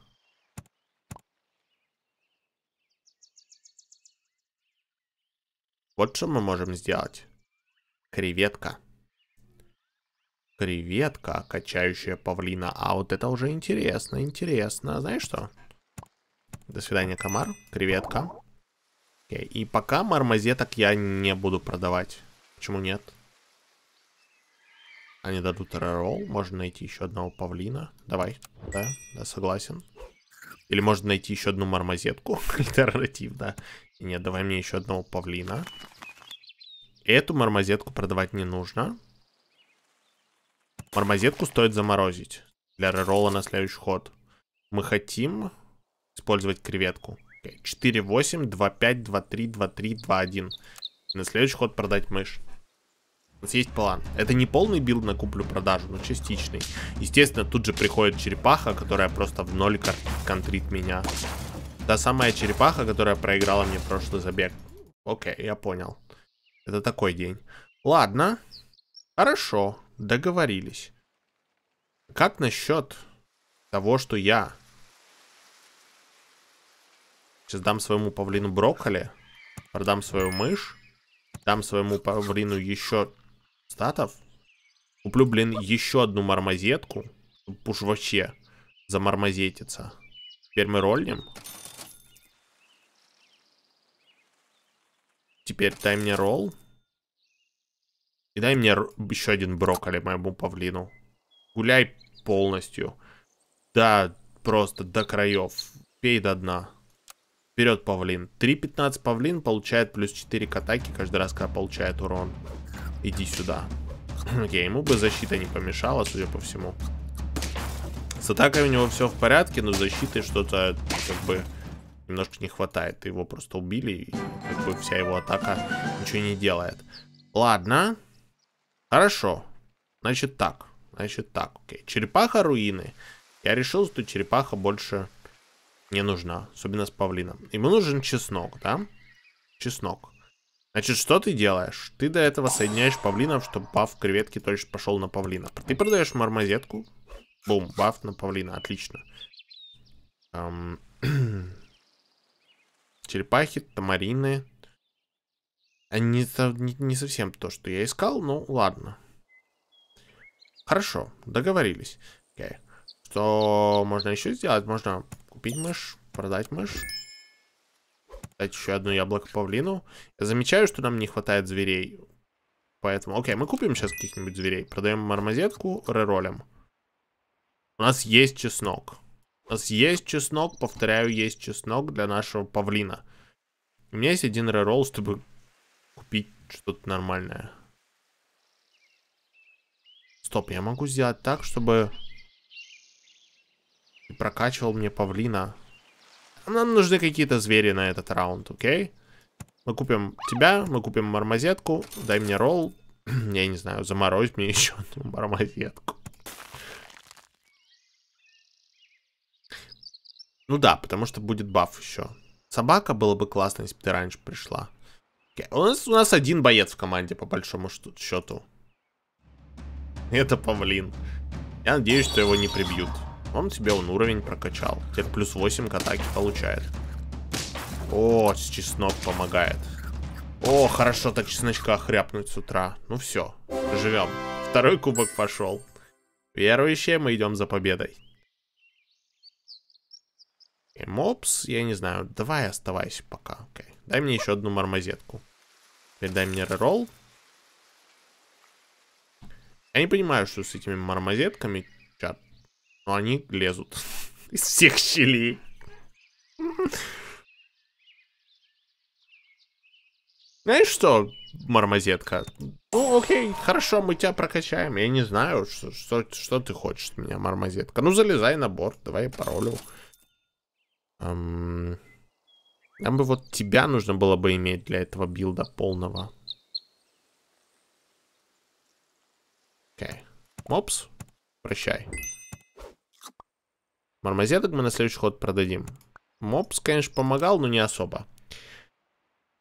A: Вот что мы можем сделать. Креветка. Креветка, качающая павлина. А вот это уже интересно, интересно. А знаешь что? До свидания, комар. Креветка. Окей. И пока мармозеток я не буду продавать. Почему нет? Они дадут рерол. Можно найти еще одного павлина. Давай. Да, да, согласен. Или можно найти еще одну мармозетку альтернативно. Нет, давай мне еще одного павлина. Эту мармозетку продавать не нужно. Мармозетку стоит заморозить для реролла на следующий ход. Мы хотим использовать креветку. 4, 8, 2, 5, 2, 3, 2, 3, 2, 1. На следующий ход продать мышь. У нас есть план. Это не полный билд на куплю-продажу, но частичный. Естественно, тут же приходит черепаха, которая просто в ноль контрит меня. Та самая черепаха, которая проиграла мне прошлый забег. Окей, я понял. Это такой день. Ладно. Хорошо, договорились. Как насчет того, что я... Сейчас дам своему павлину брокколи, продам свою мышь, дам своему павлину еще статов, куплю, блин, еще одну мармозетку, уж вообще замармозетиться. Теперь мы рольнем. Теперь дай мне ролл. И дай мне еще один брокколи моему павлину. Гуляй полностью. Да, просто до краев. Пей до дна. Вперед, павлин. 3.15 павлин получает плюс 4 к атаке каждый раз, когда получает урон. Иди сюда. Окей, ему бы защита не помешала, судя по всему. С атакой у него все в порядке, но защиты что-то как бы немножко не хватает. Его просто убили, и как бы вся его атака ничего не делает. Ладно. Хорошо. Значит так. Значит так, окей. Черепаха руины. Я решил, что черепаха больше не нужна. Особенно с павлином. Ему нужен чеснок, да? Чеснок. Значит, что ты делаешь? Ты до этого соединяешь павлинов, чтобы баф креветки точно пошел на павлина. Ты продаешь мармозетку. Бум, баф на павлина. Отлично. Эм, черепахи, тамарины. А не, не, не совсем то, что я искал, но ну, ладно. Хорошо, договорились. Okay. Что можно еще сделать? Можно купить мышь, продать мышь. Дать еще одно яблоко павлину. Я замечаю, что нам не хватает зверей. Поэтому, окей, okay, мы купим сейчас каких-нибудь зверей. Продаем мармозетку, Рэролем. У нас есть чеснок. У нас есть чеснок, повторяю, есть чеснок для нашего павлина. У меня есть один реролл, чтобы купить что-то нормальное. Стоп, я могу сделать так, чтобы... прокачивал мне павлина. Нам нужны какие-то звери на этот раунд, окей? Мы купим тебя, мы купим мармозетку. Дай мне ролл. Я не знаю, заморозь мне еще одну мармозетку. Ну да, потому что будет баф еще. Собака было бы классно, если бы ты раньше пришла. Okay. У, нас, у нас один боец в команде, по большому счету. Это павлин. Я надеюсь, что его не прибьют. Он тебе он уровень прокачал. Теперь плюс 8 к атаке получает. О, чеснок помогает. О, хорошо так чесночка хряпнуть с утра. Ну все, живем. Второй кубок пошел. Верующие, мы идем за победой. Okay. Мопс, я не знаю. Давай оставайся пока. Okay. Дай мне еще одну мармозетку. Теперь дай мне реролл. Я не понимаю, что с этими мармозетками. Чат. Но они лезут из всех щелей. Знаешь что, мармозетка? Ну, окей, хорошо, мы тебя прокачаем. Я не знаю, что, что, что ты хочешь от меня, мармозетка. Ну, залезай на борт, давай я паролю. Эм... Нам бы вот тебя нужно было бы иметь для этого билда полного. Окей. Мопс, прощай. Мармазеток мы на следующий ход продадим. Мопс, конечно, помогал, но не особо.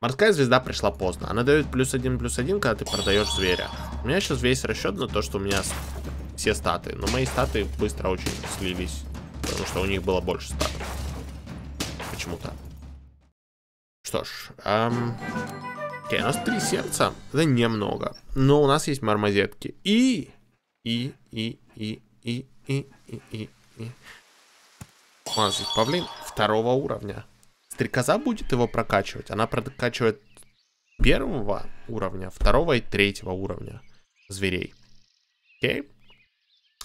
A: Морская звезда пришла поздно. Она дает плюс один, плюс один, когда ты продаешь зверя. У меня сейчас весь расчет на то, что у меня все статы. Но мои статы быстро очень слились, потому что у них было больше статов почему-то. Что ж, эм... Окей, у нас три сердца. Это немного. Но у нас есть мармозетки. И... И, и, и, и, и, и, и, и. У нас здесь павлин второго уровня. Стрекоза будет его прокачивать. Она прокачивает первого уровня, второго и третьего уровня зверей. Окей?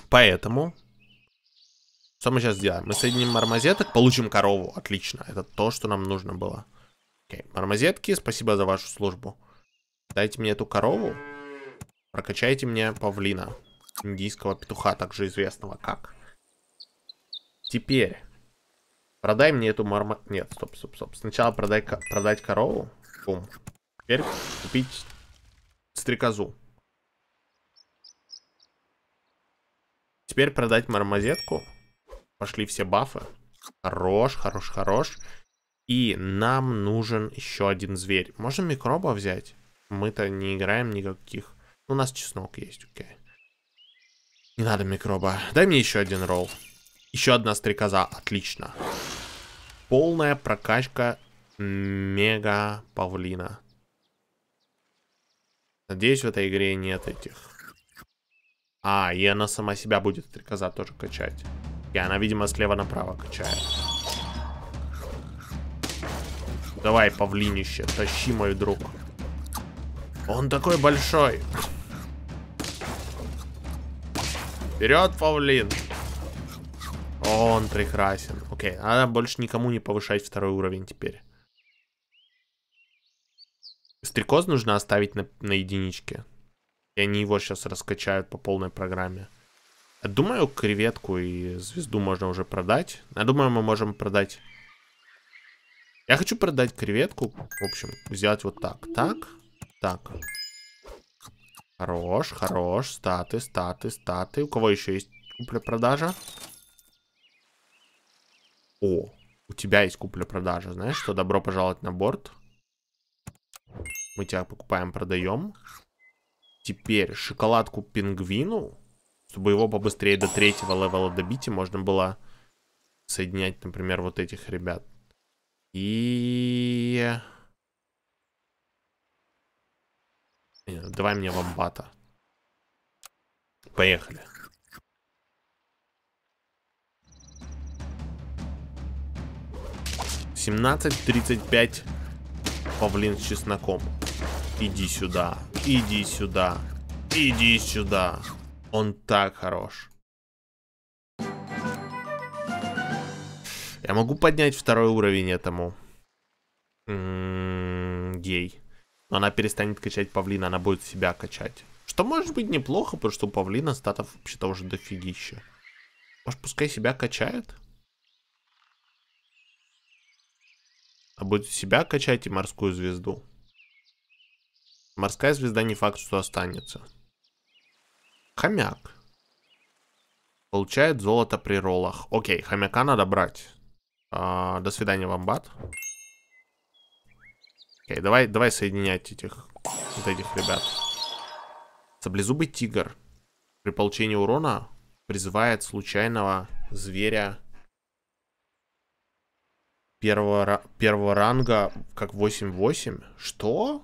A: Поэтому что мы сейчас сделаем? Мы соединим мармозеток, получим корову. Отлично, это то, что нам нужно было. Окей, мармозетки, спасибо за вашу службу. Дайте мне эту корову. Прокачайте мне павлина. Индийского петуха, также известного как. Теперь. Продай мне эту марма... Нет, стоп, стоп, стоп. Сначала продай, продать корову. Бум. Теперь купить стрекозу. Теперь продать мармозетку. Пошли все бафы. Хорош, хорош, хорош. И нам нужен еще один зверь. Можно микроба взять? Мы-то не играем никаких. У нас чеснок есть, окей. Не надо микроба. Дай мне еще один ролл. Еще одна стрекоза. Отлично. Полная прокачка мега павлина. Надеюсь, в этой игре нет этих. А, и она сама себя будет стрекоза тоже качать. И она, видимо, слева направо качает. Давай, павлинище, тащи, мой друг. Он такой большой. Вперед, павлин. Он прекрасен. Окей, надо больше никому не повышать второй уровень теперь. Стрекоз нужно оставить на, на единичке. И они его сейчас раскачают по полной программе. Думаю, креветку и звезду можно уже продать. Я думаю, мы можем продать... Я хочу продать креветку. В общем, взять вот так. Так, так. Хорош, хорош. Статы, статы, статы. У кого еще есть купля-продажа? О, у тебя есть купля-продажа. Знаешь что? Добро пожаловать на борт. Мы тебя покупаем, продаем. Теперь шоколадку пингвину чтобы его побыстрее до третьего левела добить, и можно было соединять, например, вот этих ребят. И... Ну, давай мне вамбата. Поехали. Семнадцать тридцать пять павлин с чесноком. Иди сюда, иди сюда, иди сюда. Он так хорош. Я могу поднять второй уровень этому. М-м-м, гей. Но она перестанет качать павлина, она будет себя качать. Что может быть неплохо, потому что у павлина статов вообще-то уже дофигища. Может, пускай себя качает? А будет себя качать и морскую звезду. Морская звезда не факт, что останется. Хомяк. Получает золото при роллах. Окей, хомяка надо брать. А, до свидания, вам, бат. Окей, давай, давай соединять этих, вот этих ребят. Саблезубый тигр. При получении урона призывает случайного зверя первого, первого ранга как 8-8. Что?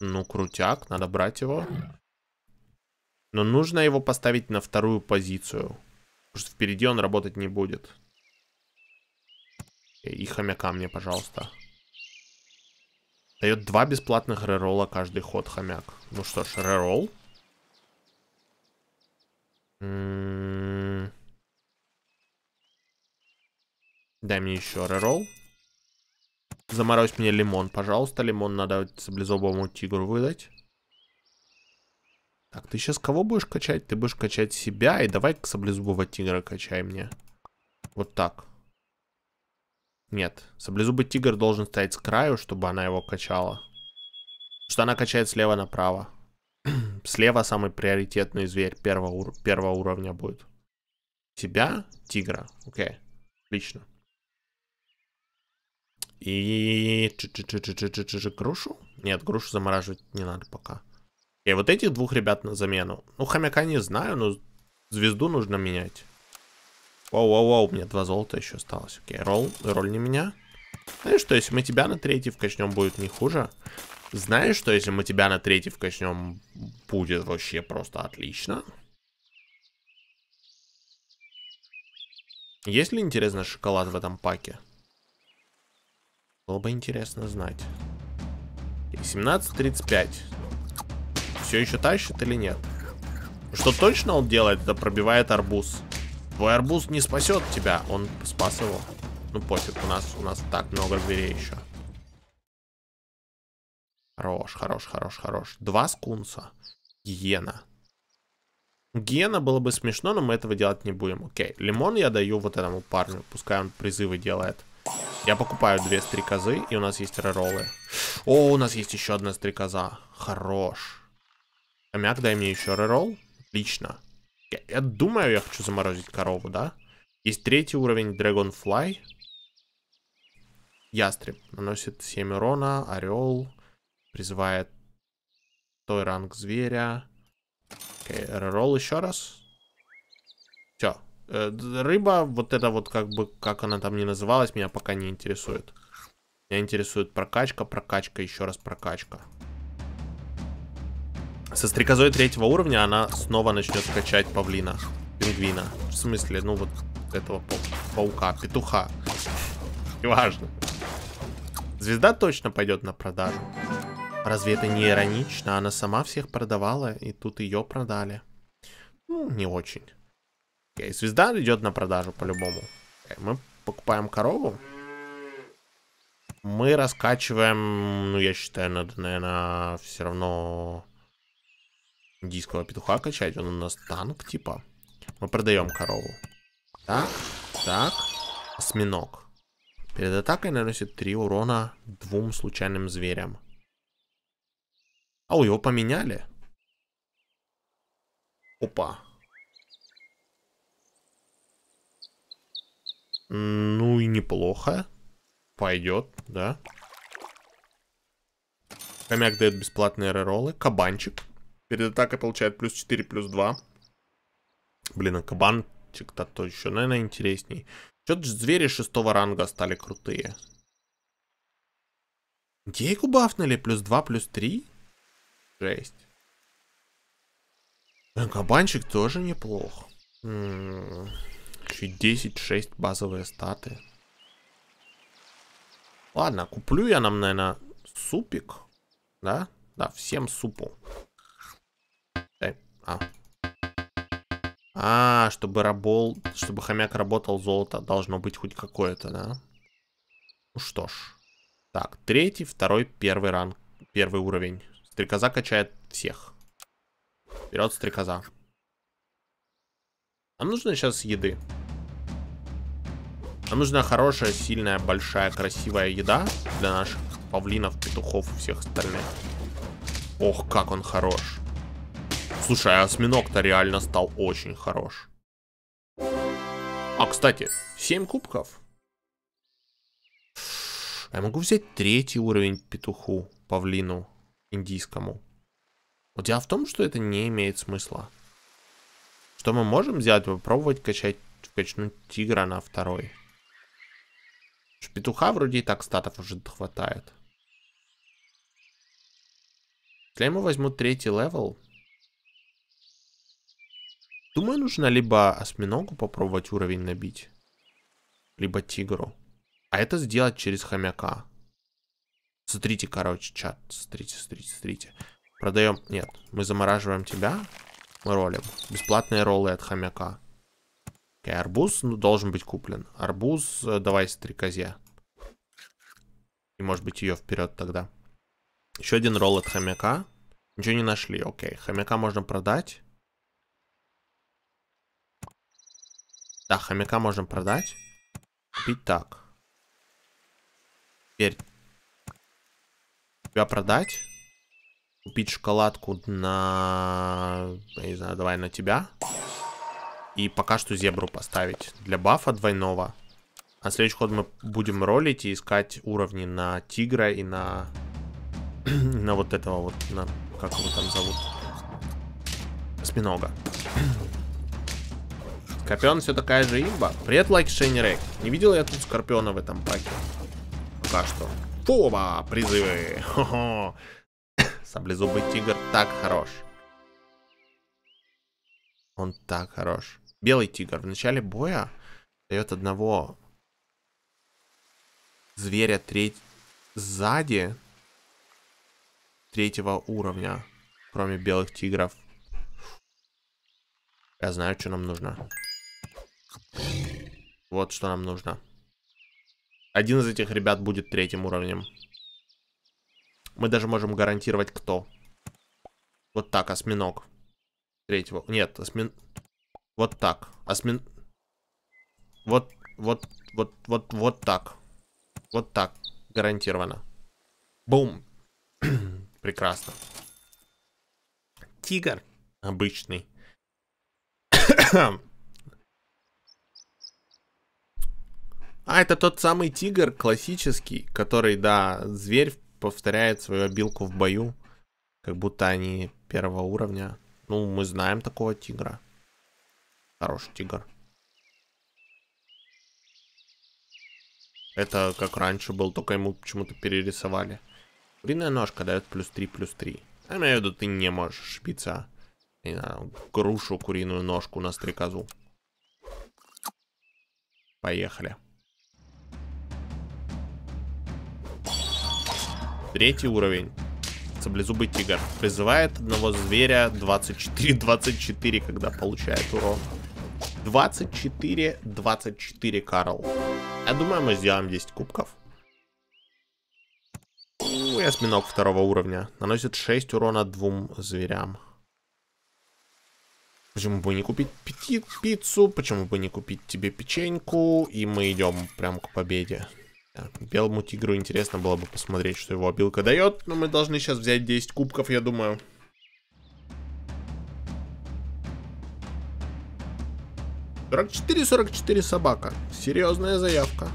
A: Ну, крутяк, надо брать его. Но нужно его поставить на вторую позицию. Потому что впереди он работать не будет. Э, и хомяка мне, пожалуйста. Дает два бесплатных рерола каждый ход хомяк. Ну что ж, рерол. М-м-м. Дай мне еще рерол. Заморозь мне лимон, пожалуйста. Лимон надо саблезубому тигру выдать. Так, ты сейчас кого будешь качать? Ты будешь качать себя. И давай к саблезубого тигра качай мне. Вот так. Нет, саблезубый тигр должен стоять с краю, чтобы она его качала. Что она качает слева направо. Слева самый приоритетный зверь первого, ур первого уровня будет. Тебя, тигра. Окей, okay. отлично. И... Грушу? Нет, грушу замораживать не надо пока. И вот этих двух ребят на замену. Ну, хомяка не знаю, но звезду нужно менять. Оу-оу-оу, у меня два золота еще осталось. Окей, ролл, роль не меня. Знаешь что, если мы тебя на третий вкачнем, будет не хуже. Знаешь что, если мы тебя на третий вкачнем, будет вообще просто отлично. Есть ли, интересно, шоколад в этом паке? Было бы интересно знать. 17.35. Все еще тащит или нет? Что точно он делает, это пробивает арбуз. Твой арбуз не спасет тебя, он спас его. Ну пофиг, у нас, у нас так много зверей еще. Хорош, хорош, хорош, хорош. Два скунса. Гиена. Гиена было бы смешно, но мы этого делать не будем. Окей, лимон я даю вот этому парню. Пускай он призывы делает. Я покупаю две стрекозы, и у нас есть реролы. О, у нас есть еще одна стрекоза. Хорош. Хомяк, дай мне еще рерол. Отлично. Я, я думаю, я хочу заморозить корову, да? Есть третий уровень Dragonfly. Ястреб наносит 7 урона. Орел призывает той ранг зверя. Окей, рерол еще раз. Э, рыба, вот это вот как бы, как она там не называлась, меня пока не интересует. Меня интересует прокачка, прокачка, еще раз прокачка. Со стрекозой третьего уровня она снова начнет качать павлина, пингвина. В смысле, ну вот этого паука, петуха. Неважно. Звезда точно пойдет на продажу. Разве это не иронично? Она сама всех продавала, и тут ее продали. Ну, не очень. Окей, звезда идет на продажу по-любому. Мы покупаем корову. Мы раскачиваем, ну я считаю, надо, наверное, все равно индийского петуха качать. Он у нас танк, типа. Мы продаем корову. Так, так. Осьминог. Перед атакой наносит 3 урона двум случайным зверям. А, у его поменяли. Опа. Ну и неплохо. Пойдет, да. Хомяк дает бесплатные реролы. Кабанчик. Перед атакой получает плюс 4, плюс 2. Блин, а кабанчик-то то еще, наверное, интересней. Что-то звери шестого ранга стали крутые. Гейку бафнули плюс 2, плюс 3? Жесть. Кабанчик тоже неплох. М -м -м. Подключить 10-6 базовые статы. Ладно, куплю я нам, наверное, супик. Да? Да, всем супу. Э, а. а, чтобы рабол, чтобы хомяк работал, золото должно быть хоть какое-то, да? Ну что ж. Так, третий, второй, первый ранг, первый уровень. Стрекоза качает всех. Вперед, стрекоза. Нам нужно сейчас еды. Нам нужна хорошая, сильная, большая, красивая еда для наших павлинов, петухов и всех остальных. Ох, как он хорош. Слушай, а осьминог-то реально стал очень хорош. А, кстати, 7 кубков. Я могу взять третий уровень петуху, павлину, индийскому. Вот дело в том, что это не имеет смысла. Что мы можем взять, Попробовать качать, качнуть тигра на второй. Петуха вроде и так статов уже хватает. Если я ему возьму третий левел... Думаю, нужно либо осьминогу попробовать уровень набить, либо тигру. А это сделать через хомяка. Смотрите, короче, чат. Смотрите, смотрите, смотрите. Продаем... Нет, мы замораживаем тебя. Мы ролим. Бесплатные роллы от хомяка. И арбуз ну, должен быть куплен. Арбуз, э, давай стрекозья. И может быть ее вперед тогда. Еще один ролл от хомяка. Ничего не нашли, окей. Хомяка можно продать. Да, хомяка можно продать. Купить так. Теперь тебя продать. Купить шоколадку на... Я не знаю, давай на тебя. И пока что зебру поставить для бафа двойного. А следующий ход мы будем ролить и искать уровни на тигра и на... на вот этого вот, на... как его там зовут? сминога. Скорпион все такая же имба. Привет, лайк, Шейнерек. Не видел я тут Скорпиона в этом паке. Пока что. Фоба, призывы. хо Саблезубый тигр так хорош. Он так хорош. Белый тигр в начале боя дает одного зверя треть... сзади третьего уровня, кроме белых тигров. Я знаю, что нам нужно. Вот что нам нужно. Один из этих ребят будет третьим уровнем. Мы даже можем гарантировать, кто. Вот так, осьминог. Третьего. Нет, осьминог. Вот так. асмин. Вот, вот, вот, вот, вот так. Вот так. Гарантированно. Бум. Прекрасно. Тигр. Обычный. а, это тот самый тигр классический, который, да, зверь повторяет свою обилку в бою. Как будто они первого уровня. Ну, мы знаем такого тигра. Хороший тигр. Это как раньше был, только ему почему-то перерисовали. Куриная ножка дает плюс 3, плюс 3. Я а имею в виду, ты не можешь шпица, Не знаю, грушу куриную ножку на стрекозу. Поехали. Третий уровень. Саблезубый тигр. Призывает одного зверя 24-24, когда получает урон. 24-24, Карл. Я думаю, мы сделаем 10 кубков. Ой, ну, осьминог второго уровня. Наносит 6 урона двум зверям. Почему бы не купить пи пиццу? Почему бы не купить тебе печеньку? И мы идем прям к победе. Так, белому тигру интересно было бы посмотреть, что его обилка дает. Но мы должны сейчас взять 10 кубков, я думаю. 44-44 собака. Серьезная заявка.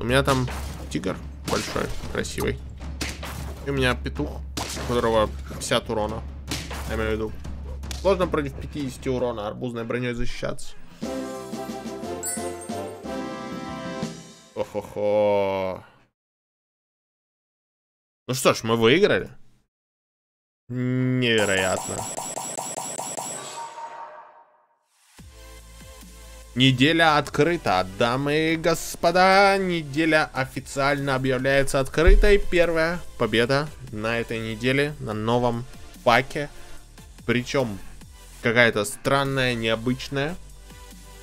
A: У меня там тигр большой, красивый. И у меня петух, у которого 50 урона. Я имею в виду. Сложно против 50 урона арбузной броней защищаться. Охо-хо. Ну что ж, мы выиграли. Невероятно. Неделя открыта, дамы и господа, неделя официально объявляется открытой. Первая победа на этой неделе на новом паке. Причем какая-то странная, необычная,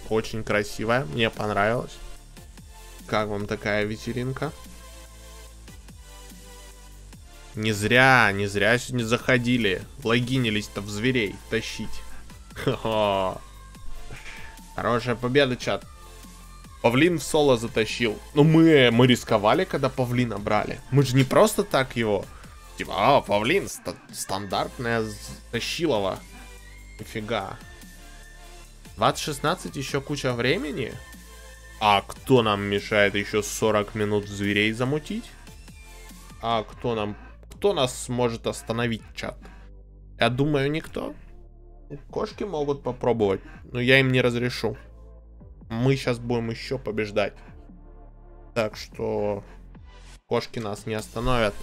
A: очень красивая, мне понравилось. Как вам такая вечеринка? Не зря, не зря сегодня заходили, логинились-то в зверей тащить. Хо-хо. Хорошая победа, чат. Павлин в соло затащил. Но ну, мы, мы рисковали, когда Павлина брали. Мы же не просто так его. Типа, а, Павлин, ст- стандартная затащилова. Нифига. 2016 еще куча времени. А кто нам мешает еще 40 минут зверей замутить? А кто нам... Кто нас сможет остановить, чат? Я думаю, никто. Кошки могут попробовать, но я им не разрешу. Мы сейчас будем еще побеждать. Так что кошки нас не остановят.